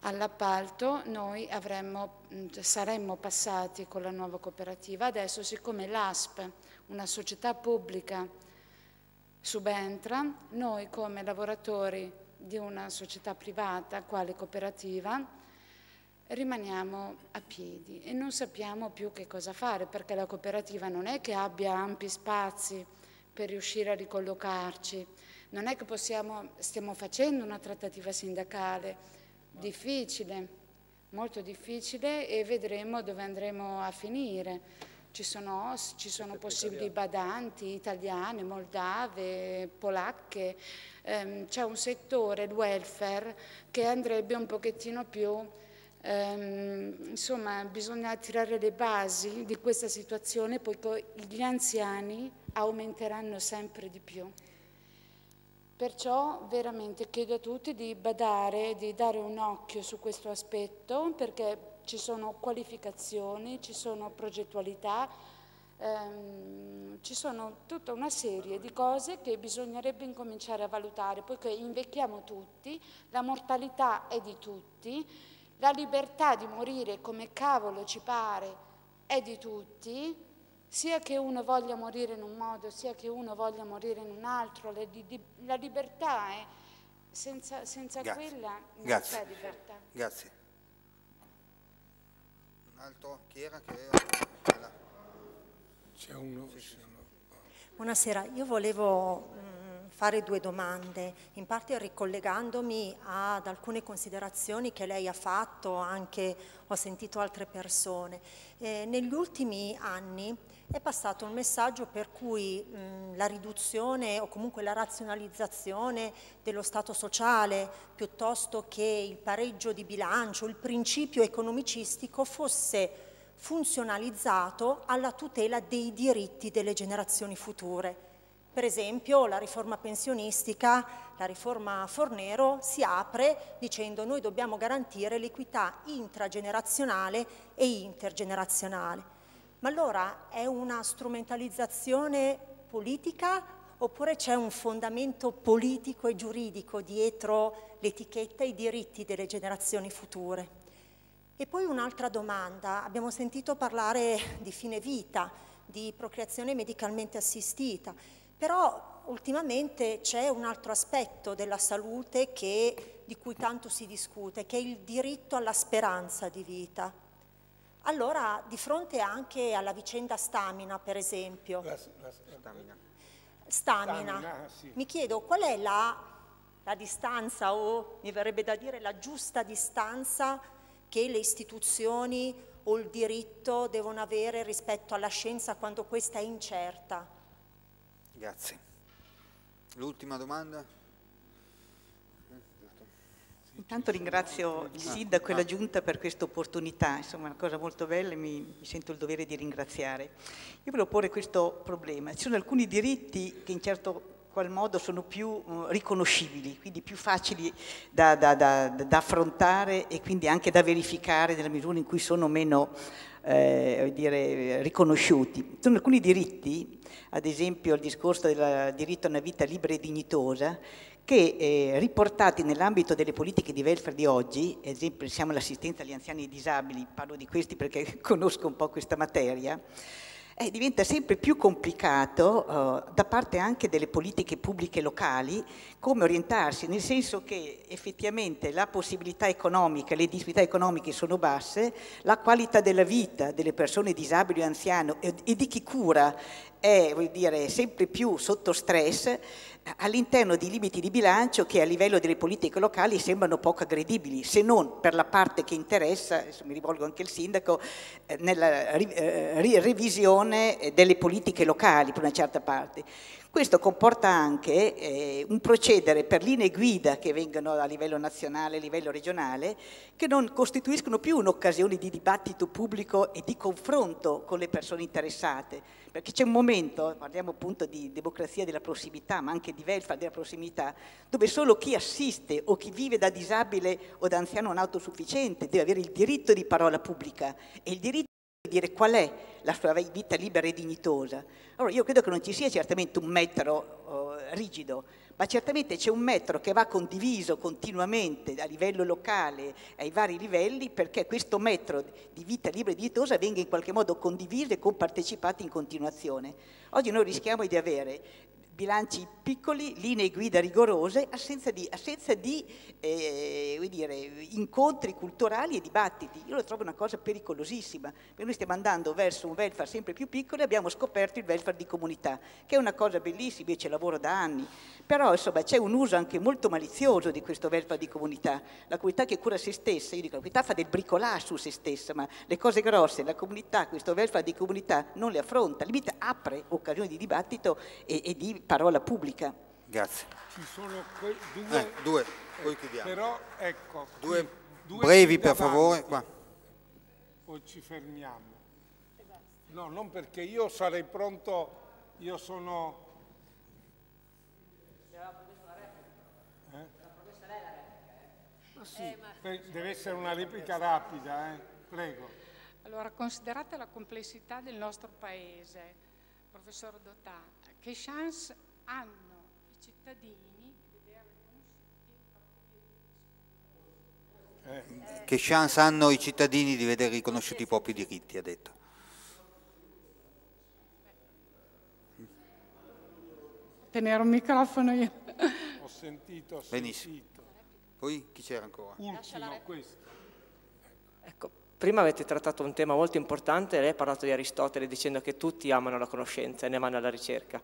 all'appalto noi avremmo, mm, cioè saremmo passati con la nuova cooperativa. Adesso siccome l'ASP, una società pubblica, subentra, noi come lavoratori di una società privata, quale cooperativa, rimaniamo a piedi e non sappiamo più che cosa fare perché la cooperativa non è che abbia ampi spazi per riuscire a ricollocarci, non è che possiamo, stiamo facendo una trattativa sindacale difficile, molto difficile e vedremo dove andremo a finire. Ci sono ci sono possibili badanti italiane, moldave, polacche, ehm, c'è un settore, il welfare, che andrebbe un pochettino più ehm, insomma bisogna tirare le basi di questa situazione poiché gli anziani aumenteranno sempre di più. Perciò veramente chiedo a tutti di badare, di dare un occhio su questo aspetto perché ci sono qualificazioni, ci sono progettualità, ehm, ci sono tutta una serie di cose che bisognerebbe incominciare a valutare, poiché invecchiamo tutti, la mortalità è di tutti, la libertà di morire come cavolo ci pare è di tutti, sia che uno voglia morire in un modo, sia che uno voglia morire in un altro, la, libertà è, senza, senza Grazie. quella non Grazie. c'è libertà. Grazie. Un altro, chi era che aveva? C'è uno. Buonasera, io volevo mm, fare due domande, in parte ricollegandomi ad alcune considerazioni che lei ha fatto, anche ho sentito altre persone. Eh, negli ultimi anni è passato un messaggio per cui mh, la riduzione o comunque la razionalizzazione dello Stato sociale piuttosto che il pareggio di bilancio, il principio economicistico fosse funzionalizzato alla tutela dei diritti delle generazioni future. Per esempio la riforma pensionistica, la riforma Fornero, si apre dicendo noi dobbiamo garantire l'equità intragenerazionale e intergenerazionale. Ma allora è una strumentalizzazione politica oppure c'è un fondamento politico e giuridico dietro l'etichetta e i diritti delle generazioni future? E poi un'altra domanda, abbiamo sentito parlare di fine vita, di procreazione medicalmente assistita. Però ultimamente c'è un altro aspetto della salute che, di cui tanto si discute, che è il diritto alla speranza di vita. Allora, di fronte anche alla vicenda stamina, per esempio. La, la, stamina. Stamina. stamina ah, sì. Mi chiedo qual è la, la distanza o, mi verrebbe da dire, la giusta distanza che le istituzioni o il diritto devono avere rispetto alla scienza quando questa è incerta. Grazie. L'ultima domanda? Intanto ringrazio il ah. Sindaco e la ah. Giunta per questa opportunità, insomma è una cosa molto bella e mi, mi, sento il dovere di ringraziare. Io volevo porre questo problema, ci sono alcuni diritti che in certo qual modo sono più mh, uh, riconoscibili, quindi più facili da, da, da, da, affrontare e quindi anche da verificare nella misura in cui sono meno eh, dire, riconosciuti. Sono alcuni diritti, ad esempio il discorso del diritto a una vita libera e dignitosa, che eh, riportati nell'ambito delle politiche di welfare di oggi, ad esempio pensiamo all'assistenza agli anziani e disabili, parlo di questi perché conosco un po' questa materia, eh, diventa sempre più complicato eh, da parte anche delle politiche pubbliche locali come orientarsi, nel senso che effettivamente la possibilità economica, le disabilità economiche sono basse, la qualità della vita delle persone disabili o anziane e di chi cura è dire, sempre più sotto stress all'interno di limiti di bilancio che a livello delle politiche locali sembrano poco aggredibili, se non per la parte che interessa, adesso mi rivolgo anche al sindaco, eh, nella eh, revisione delle politiche locali per una certa parte. Questo comporta anche eh, un procedere per linee guida che vengono a livello nazionale, a livello regionale, che non costituiscono più un'occasione di dibattito pubblico e di confronto con le persone interessate, perché c'è un momento, parliamo appunto di democrazia della prossimità, ma anche di welfare della prossimità, dove solo chi assiste o chi vive da disabile o da anziano non autosufficiente deve avere il diritto di parola pubblica e il diritto dire qual è la sua vita libera e dignitosa. Allora io credo che non ci sia certamente un metro eh, rigido, ma certamente c'è un metro che va condiviso continuamente a livello locale, ai vari livelli, perché questo metro di vita libera e dignitosa venga in qualche modo condiviso e compartecipato in continuazione. Oggi noi rischiamo di avere bilanci piccoli, linee guida rigorose, assenza di, assenza di eh, dire, incontri culturali e dibattiti. Io lo trovo una cosa pericolosissima, noi stiamo andando verso un welfare sempre più piccolo e abbiamo scoperto il welfare di comunità, che è una cosa bellissima, io ci lavoro da anni, però insomma c'è un uso anche molto malizioso di questo welfare di comunità, la comunità che cura se stessa, io dico la comunità fa del bricolage su se stessa, ma le cose grosse, la comunità, questo welfare di comunità non le affronta, limite apre occasioni di dibattito e, e di parola pubblica. Grazie. Ci sono due, eh, due, poi chiudiamo. Però ecco, due, due brevi per favore. Qua. Poi ci fermiamo. No, non perché io sarei pronto, io sono... Eh? Eh, sì, deve essere una replica rapida, eh? prego. Allora, considerate la complessità del nostro Paese, professor Dotato, che chance hanno i cittadini di vedere riconosciuti i propri diritti? Eh, che chance hanno i cittadini di vedere riconosciuti i propri diritti, ha detto. Tenere un microfono io. Ho sentito, ho Benissimo. Poi chi c'era ancora? Ultimo, questo. Ecco. Prima avete trattato un tema molto importante, lei ha parlato di Aristotele dicendo che tutti amano la conoscenza e ne vanno alla ricerca.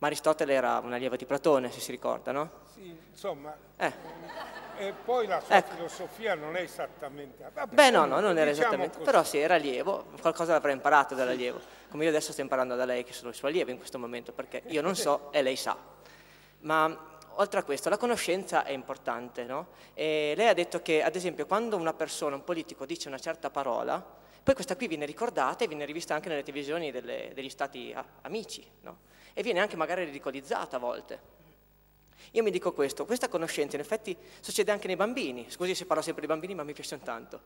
Ma Aristotele era un allievo di Platone, se si ricorda, no? Sì, insomma. Eh. E poi la sua ecco. filosofia non è esattamente... Vabbè, Beh no, no, non era diciamo esattamente, così. però sì, era allievo, qualcosa l'avrà imparato dall'allievo. Come io adesso sto imparando da lei che sono il suo allievo in questo momento, perché io non so e lei sa. Ma oltre a questo, la conoscenza è importante, no? lei ha detto che, ad esempio, quando una persona, un politico, dice una certa parola, poi questa qui viene ricordata e viene rivista anche nelle televisioni delle, degli stati amici, no? E viene anche magari ridicolizzata a volte. Io mi dico questo, questa conoscenza in effetti succede anche nei bambini, scusi se parlo sempre di bambini ma mi piacciono tanto.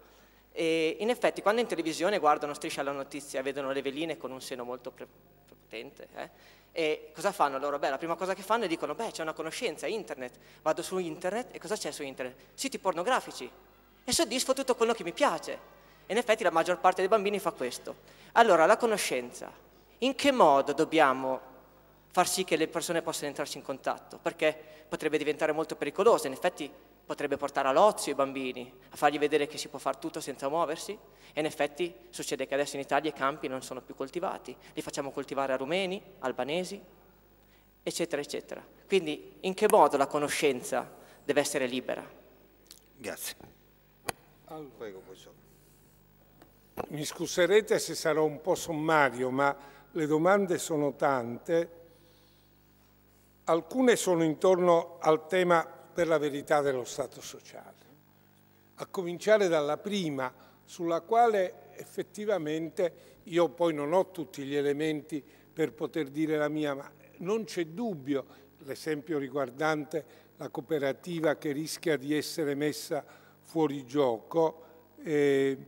E in effetti quando in televisione guardano Striscia la notizia, vedono le veline con un seno molto prepotente, eh? E cosa fanno loro? Beh, la prima cosa che fanno è dicono, beh, c'è una conoscenza, internet, vado su internet e cosa c'è su internet? Siti pornografici e soddisfo tutto quello che mi piace. E in effetti la maggior parte dei bambini fa questo. Allora, la conoscenza, in che modo dobbiamo far sì che le persone possano entrarci in contatto? Perché potrebbe diventare molto pericoloso, in effetti potrebbe portare all'ozio i bambini, a fargli vedere che si può fare tutto senza muoversi e in effetti succede che adesso in Italia i campi non sono più coltivati, li facciamo coltivare a rumeni, albanesi, eccetera, eccetera. Quindi in che modo la conoscenza deve essere libera? Grazie. Allora, Prego, mi scuserete se sarò un po' sommario, ma le domande sono tante. Alcune sono intorno al tema per la verità dello Stato sociale, a cominciare dalla prima, sulla quale effettivamente io poi non ho tutti gli elementi per poter dire la mia, ma non c'è dubbio, l'esempio riguardante la cooperativa che rischia di essere messa fuori gioco eh,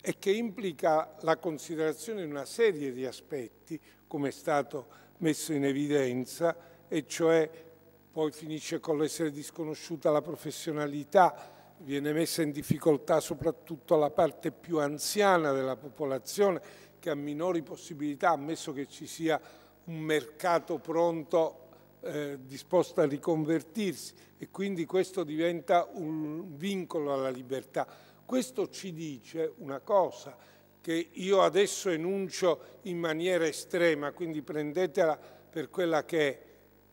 e che implica la considerazione di una serie di aspetti, come è stato messo in evidenza, e cioè poi finisce con l'essere disconosciuta la professionalità, viene messa in difficoltà soprattutto la parte più anziana della popolazione che ha minori possibilità, ammesso che ci sia un mercato pronto eh, disposto a riconvertirsi e quindi questo diventa un vincolo alla libertà. Questo ci dice una cosa che io adesso enuncio in maniera estrema, quindi prendetela per quella che è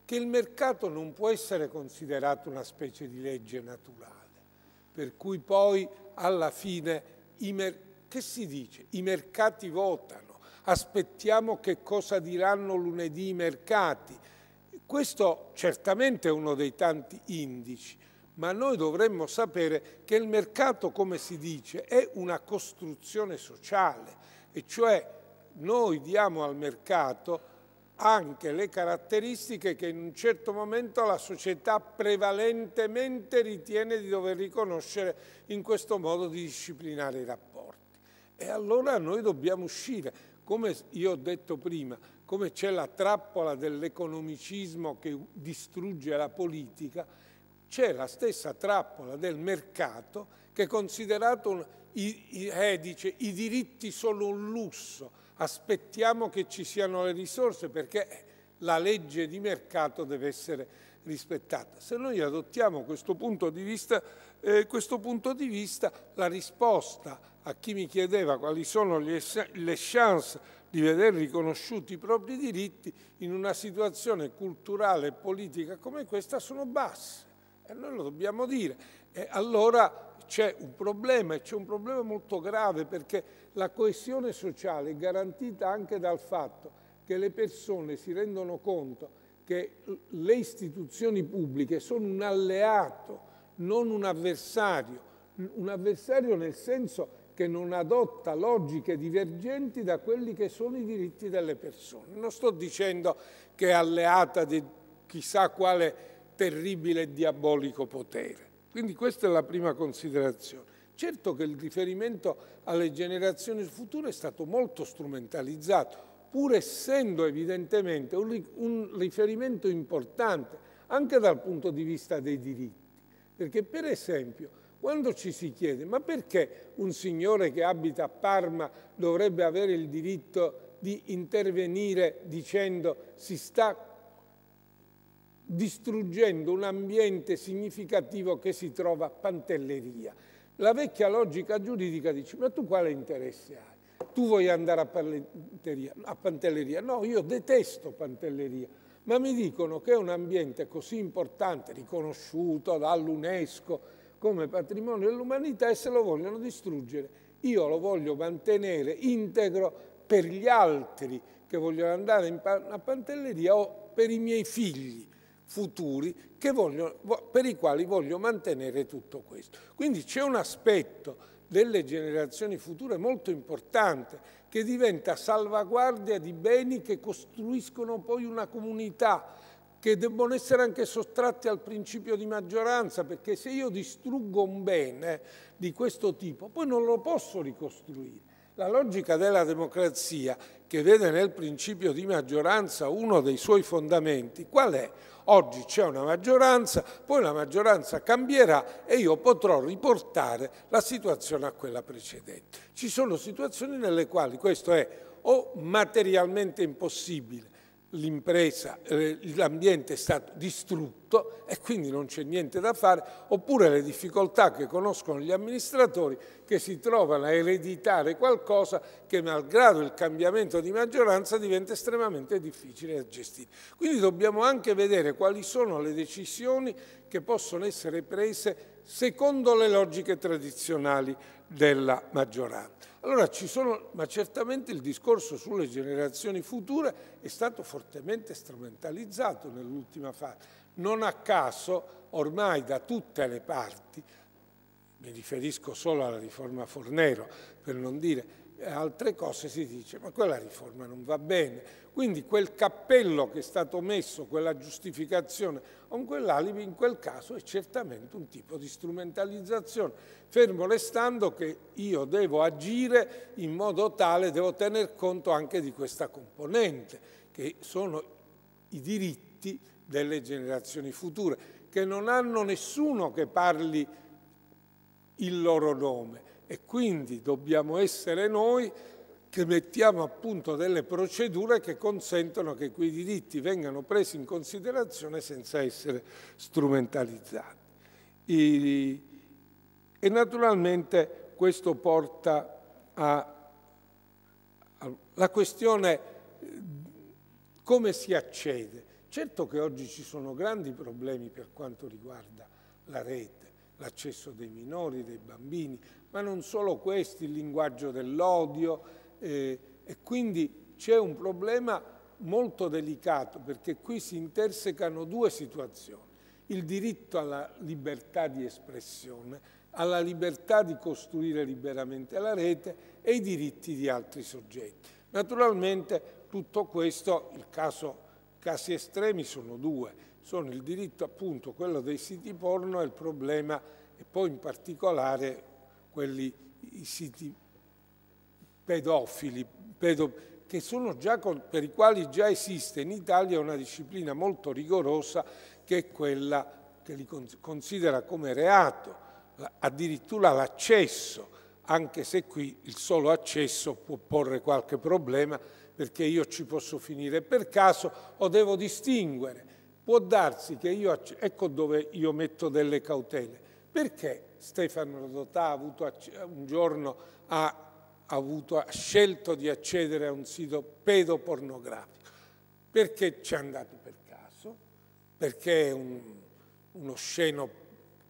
che il mercato non può essere considerato una specie di legge naturale, per cui poi alla fine che si dice? I mercati votano, aspettiamo che cosa diranno lunedì i mercati. Questo certamente è uno dei tanti indici, ma noi dovremmo sapere che il mercato, come si dice, è una costruzione sociale, e cioè noi diamo al mercato anche le caratteristiche che in un certo momento la società prevalentemente ritiene di dover riconoscere in questo modo di disciplinare i rapporti. E allora noi dobbiamo uscire, come io ho detto prima, come c'è la trappola dell'economicismo che distrugge la politica, c'è la stessa trappola del mercato che considerato un, i, i, eh, dice, i diritti sono un lusso, aspettiamo che ci siano le risorse perché la legge di mercato deve essere rispettata. Se noi adottiamo questo punto di vista, eh, questo punto di vista la risposta a chi mi chiedeva quali sono le, le chance di veder riconosciuti i propri diritti in una situazione culturale e politica come questa sono basse. E noi lo dobbiamo dire. E allora c'è un problema e c'è un problema molto grave perché la coesione sociale è garantita anche dal fatto che le persone si rendono conto che le istituzioni pubbliche sono un alleato, non un avversario, un avversario nel senso che non adotta logiche divergenti da quelli che sono i diritti delle persone. Non sto dicendo che è alleata di chissà quale terribile e diabolico potere, quindi questa è la prima considerazione. Certo che il riferimento alle generazioni future è stato molto strumentalizzato, pur essendo evidentemente un, riferimento importante anche dal punto di vista dei diritti. Perché per esempio quando ci si chiede ma perché un signore che abita a Parma dovrebbe avere il diritto di intervenire dicendo si sta distruggendo un ambiente significativo che si trova a Pantelleria. La vecchia logica giuridica dice, ma tu quale interesse hai? Tu vuoi andare a, a Pantelleria? No, io detesto Pantelleria, ma mi dicono che è un ambiente così importante, riconosciuto dall'UNESCO come patrimonio dell'umanità e se lo vogliono distruggere io lo voglio mantenere integro per gli altri che vogliono andare a Pantelleria o per i miei figli futuri voglio, per i quali voglio mantenere tutto questo. Quindi c'è un aspetto delle generazioni future molto importante che diventa salvaguardia di beni che costruiscono poi una comunità che debbono essere anche sottratti al principio di maggioranza, perché se io distruggo un bene di questo tipo, poi non lo posso ricostruire. La logica della democrazia, che vede nel principio di maggioranza uno dei suoi fondamenti, qual è? Oggi c'è una maggioranza, poi la maggioranza cambierà e io potrò riportare la situazione a quella precedente. Ci sono situazioni nelle quali questo è o materialmente impossibile l'impresa, eh, l'ambiente è stato distrutto e quindi non c'è niente da fare, oppure le difficoltà che conoscono gli amministratori che si trovano a ereditare qualcosa che malgrado il cambiamento di maggioranza diventa estremamente difficile da gestire. Quindi dobbiamo anche vedere quali sono le decisioni che possono essere prese secondo le logiche tradizionali della maggioranza. Allora ci sono, ma certamente il discorso sulle generazioni future è stato fortemente strumentalizzato nell'ultima fase. Non a caso ormai da tutte le parti, mi riferisco solo alla riforma Fornero per non dire eh, altre cose si dice ma quella riforma non va bene. Quindi quel cappello che è stato messo, quella giustificazione con quell'alibi in quel caso è certamente un tipo di strumentalizzazione, fermo restando che io devo agire in modo tale, devo tener conto anche di questa componente, che sono i diritti delle generazioni future, che non hanno nessuno che parli il loro nome e quindi dobbiamo essere noi che mettiamo a punto delle procedure che consentono che quei diritti vengano presi in considerazione senza essere strumentalizzati. E, e naturalmente questo porta alla questione come si accede. Certo che oggi ci sono grandi problemi per quanto riguarda la rete, l'accesso dei minori, dei bambini, ma non solo questi, il linguaggio dell'odio. Eh, e quindi c'è un problema molto delicato perché qui si intersecano due situazioni. Il diritto alla libertà di espressione, alla libertà di costruire liberamente la rete e i diritti di altri soggetti. Naturalmente tutto questo, il caso, casi estremi sono due, sono il diritto appunto quello dei siti porno e il problema e poi in particolare quelli, i siti pedofili, pedofili che sono già con, per i quali già esiste in Italia una disciplina molto rigorosa che è quella che li considera come reato, addirittura l'accesso, anche se qui il solo accesso può porre qualche problema perché io ci posso finire per caso o devo distinguere. Può darsi che io, ecco dove io metto delle cautele, perché Stefano Rodotà avuto, un giorno ha, avuto, ha scelto di accedere a un sito pedopornografico. Perché ci è andato per caso? Perché è un, uno sceno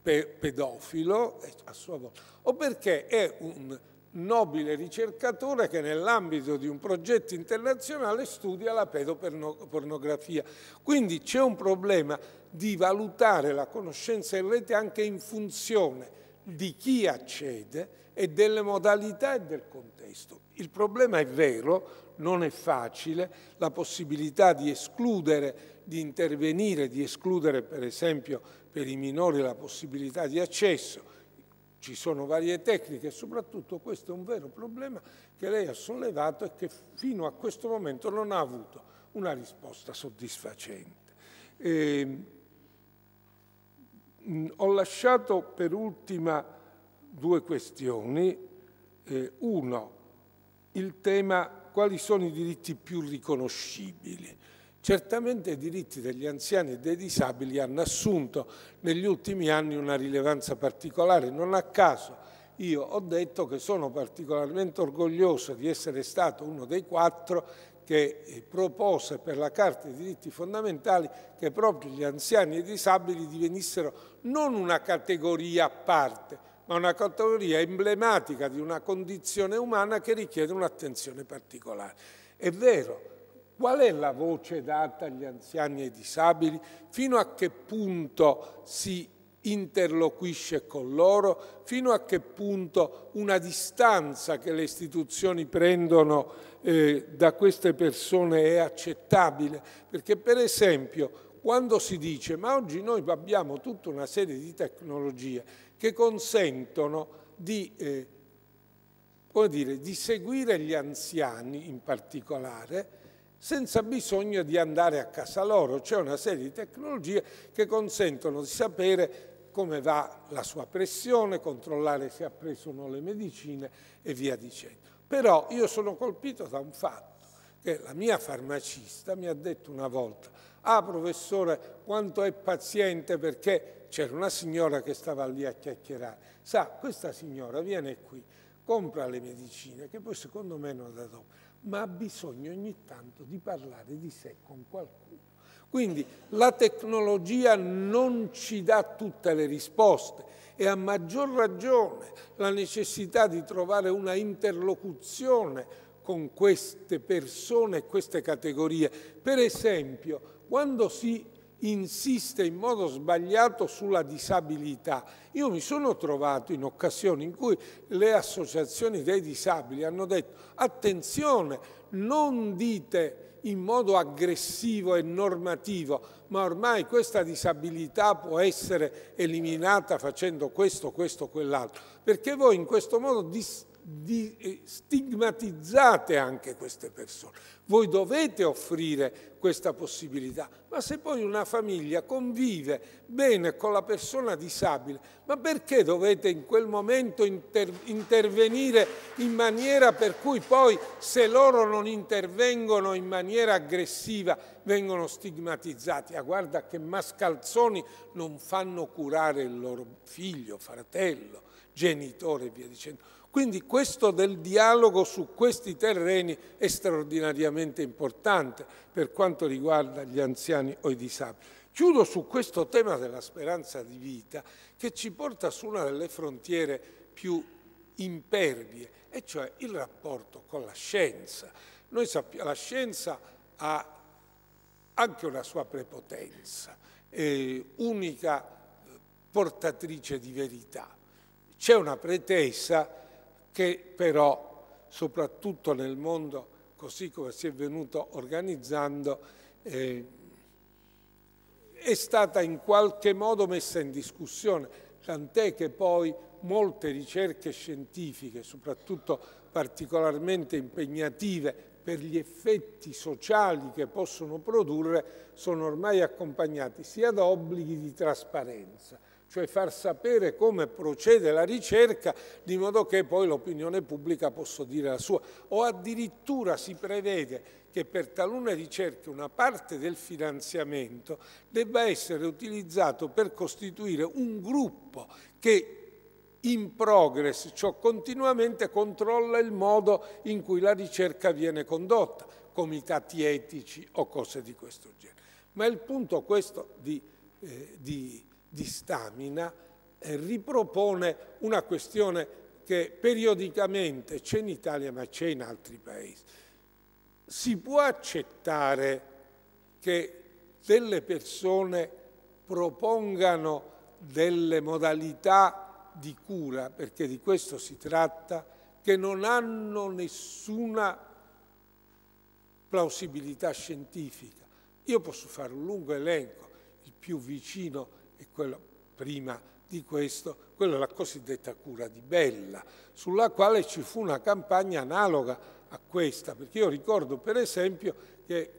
pe, pedofilo eh, a sua volta, o perché è un nobile ricercatore che nell'ambito di un progetto internazionale studia la pedopornografia. Quindi c'è un problema di valutare la conoscenza in rete anche in funzione di chi accede e delle modalità e del contesto. Il problema è vero, non è facile, la possibilità di escludere, di intervenire, di escludere per esempio per i minori la possibilità di accesso, ci sono varie tecniche e soprattutto questo è un vero problema che lei ha sollevato e che fino a questo momento non ha avuto una risposta soddisfacente. E ehm, ho lasciato per ultima due questioni. Eh, uno, il tema quali sono i diritti più riconoscibili. Certamente i diritti degli anziani e dei disabili hanno assunto negli ultimi anni una rilevanza particolare. Non a caso io ho detto che sono particolarmente orgoglioso di essere stato uno dei quattro che propose per la Carta dei diritti fondamentali che proprio gli anziani e i disabili divenissero non una categoria a parte, ma una categoria emblematica di una condizione umana che richiede un'attenzione particolare. È vero, qual è la voce data agli anziani e ai disabili? Fino a che punto si interloquisce con loro, fino a che punto una distanza che le istituzioni prendono eh, da queste persone è accettabile. Perché per esempio quando si dice ma oggi noi abbiamo tutta una serie di tecnologie che consentono di, eh, dire, di seguire gli anziani in particolare, senza bisogno di andare a casa loro. C'è una serie di tecnologie che consentono di sapere come va la sua pressione, controllare se ha preso o no le medicine e via dicendo. Però io sono colpito da un fatto, che la mia farmacista mi ha detto una volta, ah professore quanto è paziente perché c'era una signora che stava lì a chiacchierare, sa questa signora viene qui, compra le medicine che poi secondo me non da dopo, ma ha bisogno ogni tanto di parlare di sé con qualcuno quindi la tecnologia non ci dà tutte le risposte e a maggior ragione la necessità di trovare una interlocuzione con queste persone e queste categorie. Per esempio, quando si insiste in modo sbagliato sulla disabilità. Io mi sono trovato in occasioni in cui le associazioni dei disabili hanno detto attenzione, non dite in modo aggressivo e normativo, ma ormai questa disabilità può essere eliminata facendo questo, questo, quell'altro, perché voi in questo modo dis di, eh, stigmatizzate anche queste persone. Voi dovete offrire questa possibilità, ma se poi una famiglia convive bene con la persona disabile, ma perché dovete in quel momento inter intervenire in maniera per cui poi se loro non intervengono in maniera aggressiva vengono stigmatizzati? Ah, guarda che mascalzoni non fanno curare il loro figlio, fratello, genitore e via dicendo quindi questo del dialogo su questi terreni è straordinariamente importante per quanto riguarda gli anziani o i disabili. Chiudo su questo tema della speranza di vita che ci porta su una delle frontiere più impervie, e cioè il rapporto con la scienza. Noi sappiamo, la scienza ha anche una sua prepotenza, eh, unica portatrice di verità. C'è una pretesa che però soprattutto nel mondo così come si è venuto organizzando eh, è stata in qualche modo messa in discussione, tant'è che poi molte ricerche scientifiche, soprattutto particolarmente impegnative per gli effetti sociali che possono produrre sono ormai accompagnati sia da obblighi di trasparenza cioè far sapere come procede la ricerca, di modo che poi l'opinione pubblica possa dire la sua. O addirittura si prevede che per talune ricerche una parte del finanziamento debba essere utilizzato per costituire un gruppo che in progress, cioè continuamente controlla il modo in cui la ricerca viene condotta, comitati etici o cose di questo genere. Ma il punto questo di, eh, di di Stamina eh, ripropone una questione che periodicamente c'è in Italia ma c'è in altri paesi. Si può accettare che delle persone propongano delle modalità di cura, perché di questo si tratta, che non hanno nessuna plausibilità scientifica. Io posso fare un lungo elenco, il più vicino e quello prima di questo, quella è la cosiddetta cura di Bella, sulla quale ci fu una campagna analoga a questa, perché io ricordo per esempio che,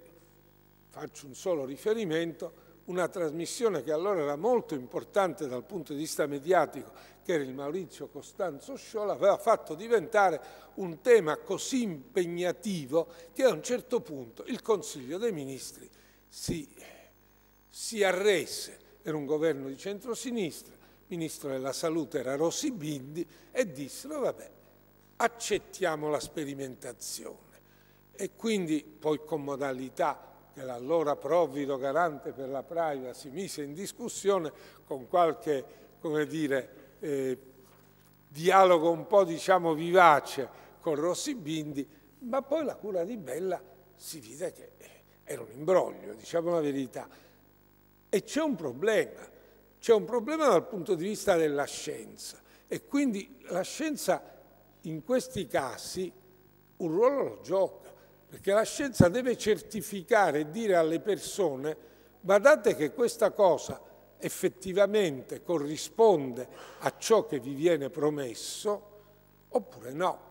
faccio un solo riferimento, una trasmissione che allora era molto importante dal punto di vista mediatico, che era il Maurizio Costanzo Sciola, aveva fatto diventare un tema così impegnativo che a un certo punto il Consiglio dei Ministri si, si arrese era un governo di centrosinistra, il ministro della salute era Rossi Bindi e dissero vabbè accettiamo la sperimentazione e quindi poi con modalità che l'allora provvido garante per la privacy mise in discussione con qualche come dire, eh, dialogo un po' diciamo vivace con Rossi Bindi, ma poi la cura di Bella si vide che era un imbroglio, diciamo la verità. E c'è un problema, c'è un problema dal punto di vista della scienza e quindi la scienza in questi casi un ruolo lo gioca, perché la scienza deve certificare e dire alle persone guardate che questa cosa effettivamente corrisponde a ciò che vi viene promesso oppure no.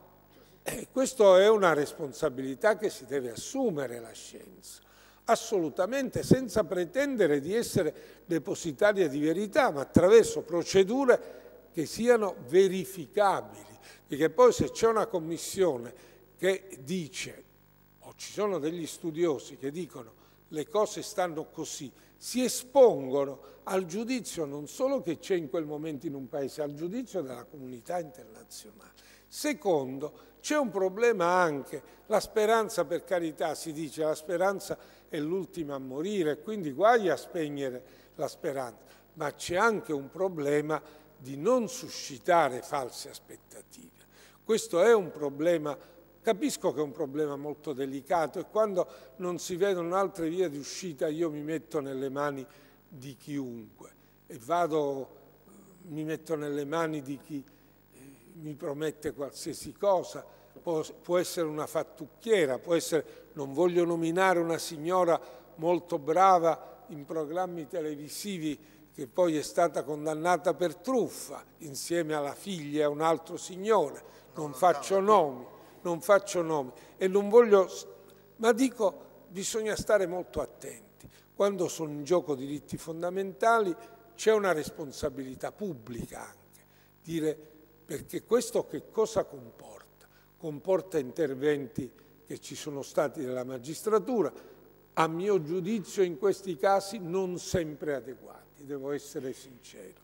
E questa è una responsabilità che si deve assumere la scienza assolutamente senza pretendere di essere depositaria di verità, ma attraverso procedure che siano verificabili, perché poi se c'è una commissione che dice, o ci sono degli studiosi che dicono le cose stanno così, si espongono al giudizio non solo che c'è in quel momento in un paese, al giudizio della comunità internazionale. Secondo, c'è un problema anche, la speranza per carità si dice, la speranza è l'ultima a morire, quindi guai a spegnere la speranza, ma c'è anche un problema di non suscitare false aspettative. Questo è un problema, capisco che è un problema molto delicato e quando non si vedono altre vie di uscita io mi metto nelle mani di chiunque e vado, mi metto nelle mani di chi eh, mi promette qualsiasi cosa, può, può essere una fattucchiera, può essere, non voglio nominare una signora molto brava in programmi televisivi che poi è stata condannata per truffa insieme alla figlia e a un altro signore, non faccio nomi, non faccio nomi e non voglio, ma dico bisogna stare molto attenti. Quando sono in gioco diritti fondamentali c'è una responsabilità pubblica anche, dire perché questo che cosa comporta? comporta interventi che ci sono stati della magistratura, a mio giudizio in questi casi non sempre adeguati, devo essere sincero.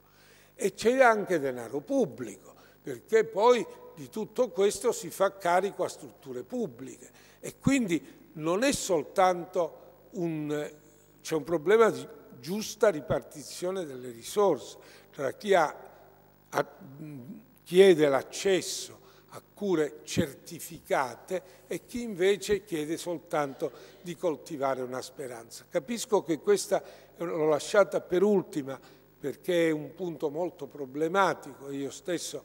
E c'è anche denaro pubblico, perché poi di tutto questo si fa carico a strutture pubbliche e quindi non è soltanto un, c'è un problema di giusta ripartizione delle risorse tra chi ha, ha, chiede l'accesso a cure certificate e chi invece chiede soltanto di coltivare una speranza. Capisco che questa l'ho lasciata per ultima perché è un punto molto problematico io stesso,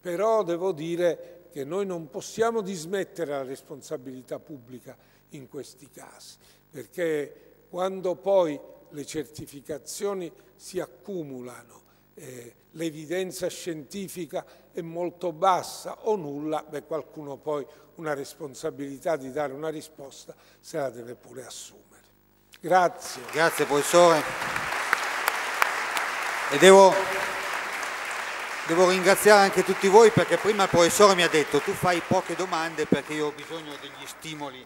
però devo dire che noi non possiamo dismettere la responsabilità pubblica in questi casi, perché quando poi le certificazioni si accumulano, eh, l'evidenza scientifica è molto bassa o nulla, beh qualcuno poi una responsabilità di dare una risposta se la deve pure assumere. Grazie. Grazie professore. E devo, devo ringraziare anche tutti voi perché prima il professore mi ha detto tu fai poche domande perché io ho bisogno degli stimoli,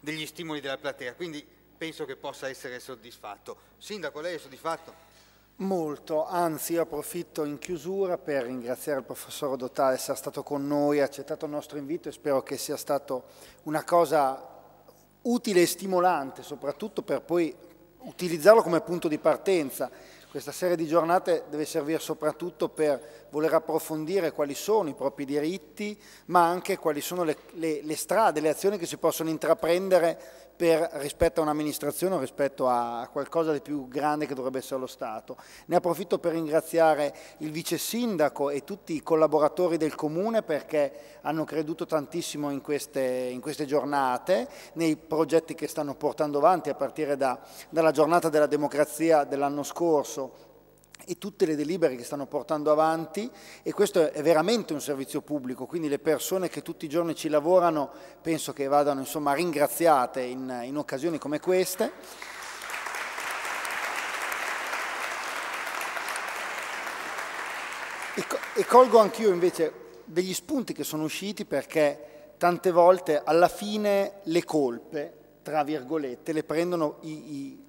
degli stimoli della platea, quindi penso che possa essere soddisfatto. Sindaco, lei è soddisfatto? Molto, anzi io approfitto in chiusura per ringraziare il professor Dotà di essere stato con noi, ha accettato il nostro invito e spero che sia stato una cosa utile e stimolante, soprattutto per poi utilizzarlo come punto di partenza. Questa serie di giornate deve servire soprattutto per voler approfondire quali sono i propri diritti, ma anche quali sono le, le, le strade, le azioni che si possono intraprendere per, rispetto a un'amministrazione o rispetto a qualcosa di più grande che dovrebbe essere lo Stato. Ne approfitto per ringraziare il vice sindaco e tutti i collaboratori del comune perché hanno creduto tantissimo in queste, in queste giornate, nei progetti che stanno portando avanti a partire da, dalla giornata della democrazia dell'anno scorso e tutte le delibere che stanno portando avanti e questo è veramente un servizio pubblico, quindi le persone che tutti i giorni ci lavorano penso che vadano insomma, ringraziate in, in occasioni come queste. E, colgo anch'io invece degli spunti che sono usciti perché tante volte alla fine le colpe, tra virgolette, le prendono i, i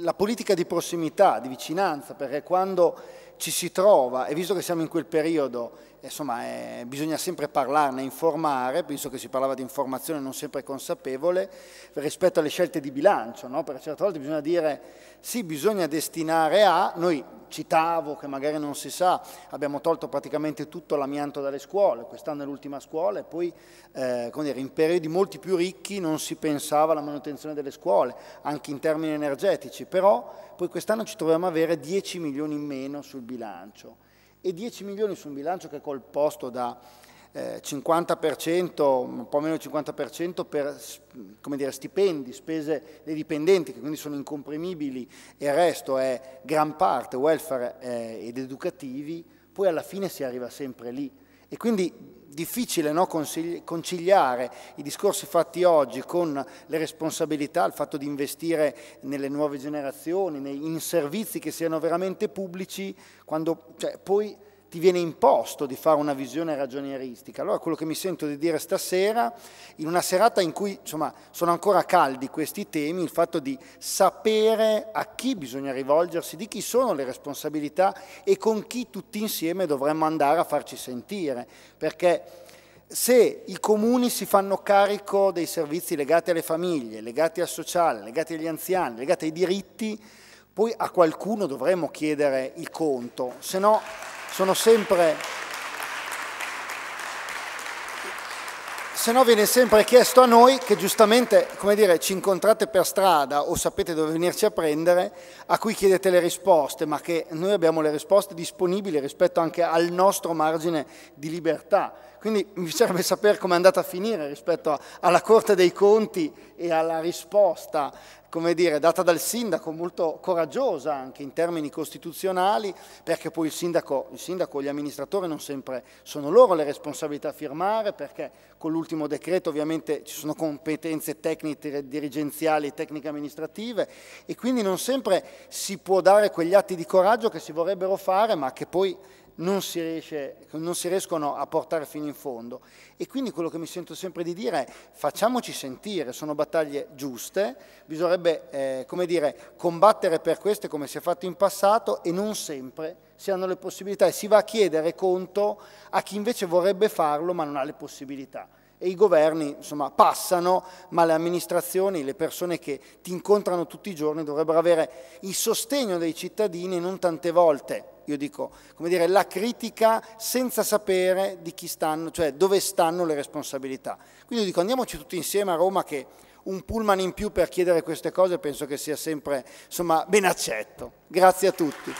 la politica di prossimità, di vicinanza, perché quando ci si trova, e visto che siamo in quel periodo, insomma, eh, bisogna sempre parlarne, informare, penso che si parlava di informazione non sempre consapevole, rispetto alle scelte di bilancio, no? perché certe volte bisogna dire sì, bisogna destinare a, noi citavo che magari non si sa, abbiamo tolto praticamente tutto l'amianto dalle scuole, quest'anno è l'ultima scuola e poi eh, dire, in periodi molti più ricchi non si pensava alla manutenzione delle scuole, anche in termini energetici, però poi quest'anno ci troviamo ad avere 10 milioni in meno sul bilancio e 10 milioni su un bilancio che è colposto da 50%, eh, un po' meno del 50% per dire, stipendi, spese dei dipendenti che quindi sono incomprimibili e il resto è gran parte welfare eh, ed educativi, poi alla fine si arriva sempre lì. E quindi difficile no, conciliare i discorsi fatti oggi con le responsabilità, il fatto di investire nelle nuove generazioni, in servizi che siano veramente pubblici, quando cioè, poi ti viene imposto di fare una visione ragionieristica. Allora quello che mi sento di dire stasera, in una serata in cui insomma, sono ancora caldi questi temi, il fatto di sapere a chi bisogna rivolgersi, di chi sono le responsabilità e con chi tutti insieme dovremmo andare a farci sentire, perché se i comuni si fanno carico dei servizi legati alle famiglie, legati al sociale, legati agli anziani, legati ai diritti, poi a qualcuno dovremmo chiedere il conto, se no sono sempre... Se no viene sempre chiesto a noi che giustamente, come dire, ci incontrate per strada o sapete dove venirci a prendere, a cui chiedete le risposte, ma che noi abbiamo le risposte disponibili rispetto anche al nostro margine di libertà. Quindi mi piacerebbe sapere come è andata a finire rispetto alla Corte dei Conti e alla risposta come dire, data dal sindaco, molto coraggiosa anche in termini costituzionali, perché poi il sindaco, il sindaco gli amministratori non sempre sono loro le responsabilità a firmare, perché con l'ultimo decreto ovviamente ci sono competenze tecniche, dirigenziali e tecniche amministrative e quindi non sempre si può dare quegli atti di coraggio che si vorrebbero fare, ma che poi non si, riesce, non si, riescono a portare fino in fondo. E quindi quello che mi sento sempre di dire è facciamoci sentire, sono battaglie giuste, bisognerebbe eh, dire, combattere per queste come si è fatto in passato e non sempre si hanno le possibilità e si va a chiedere conto a chi invece vorrebbe farlo ma non ha le possibilità e i governi insomma, passano, ma le amministrazioni, le persone che ti incontrano tutti i giorni dovrebbero avere il sostegno dei cittadini non tante volte, io dico, come dire, la critica senza sapere di chi stanno, cioè dove stanno le responsabilità. Quindi io dico andiamoci tutti insieme a Roma che un pullman in più per chiedere queste cose penso che sia sempre insomma, ben accetto. Grazie a tutti.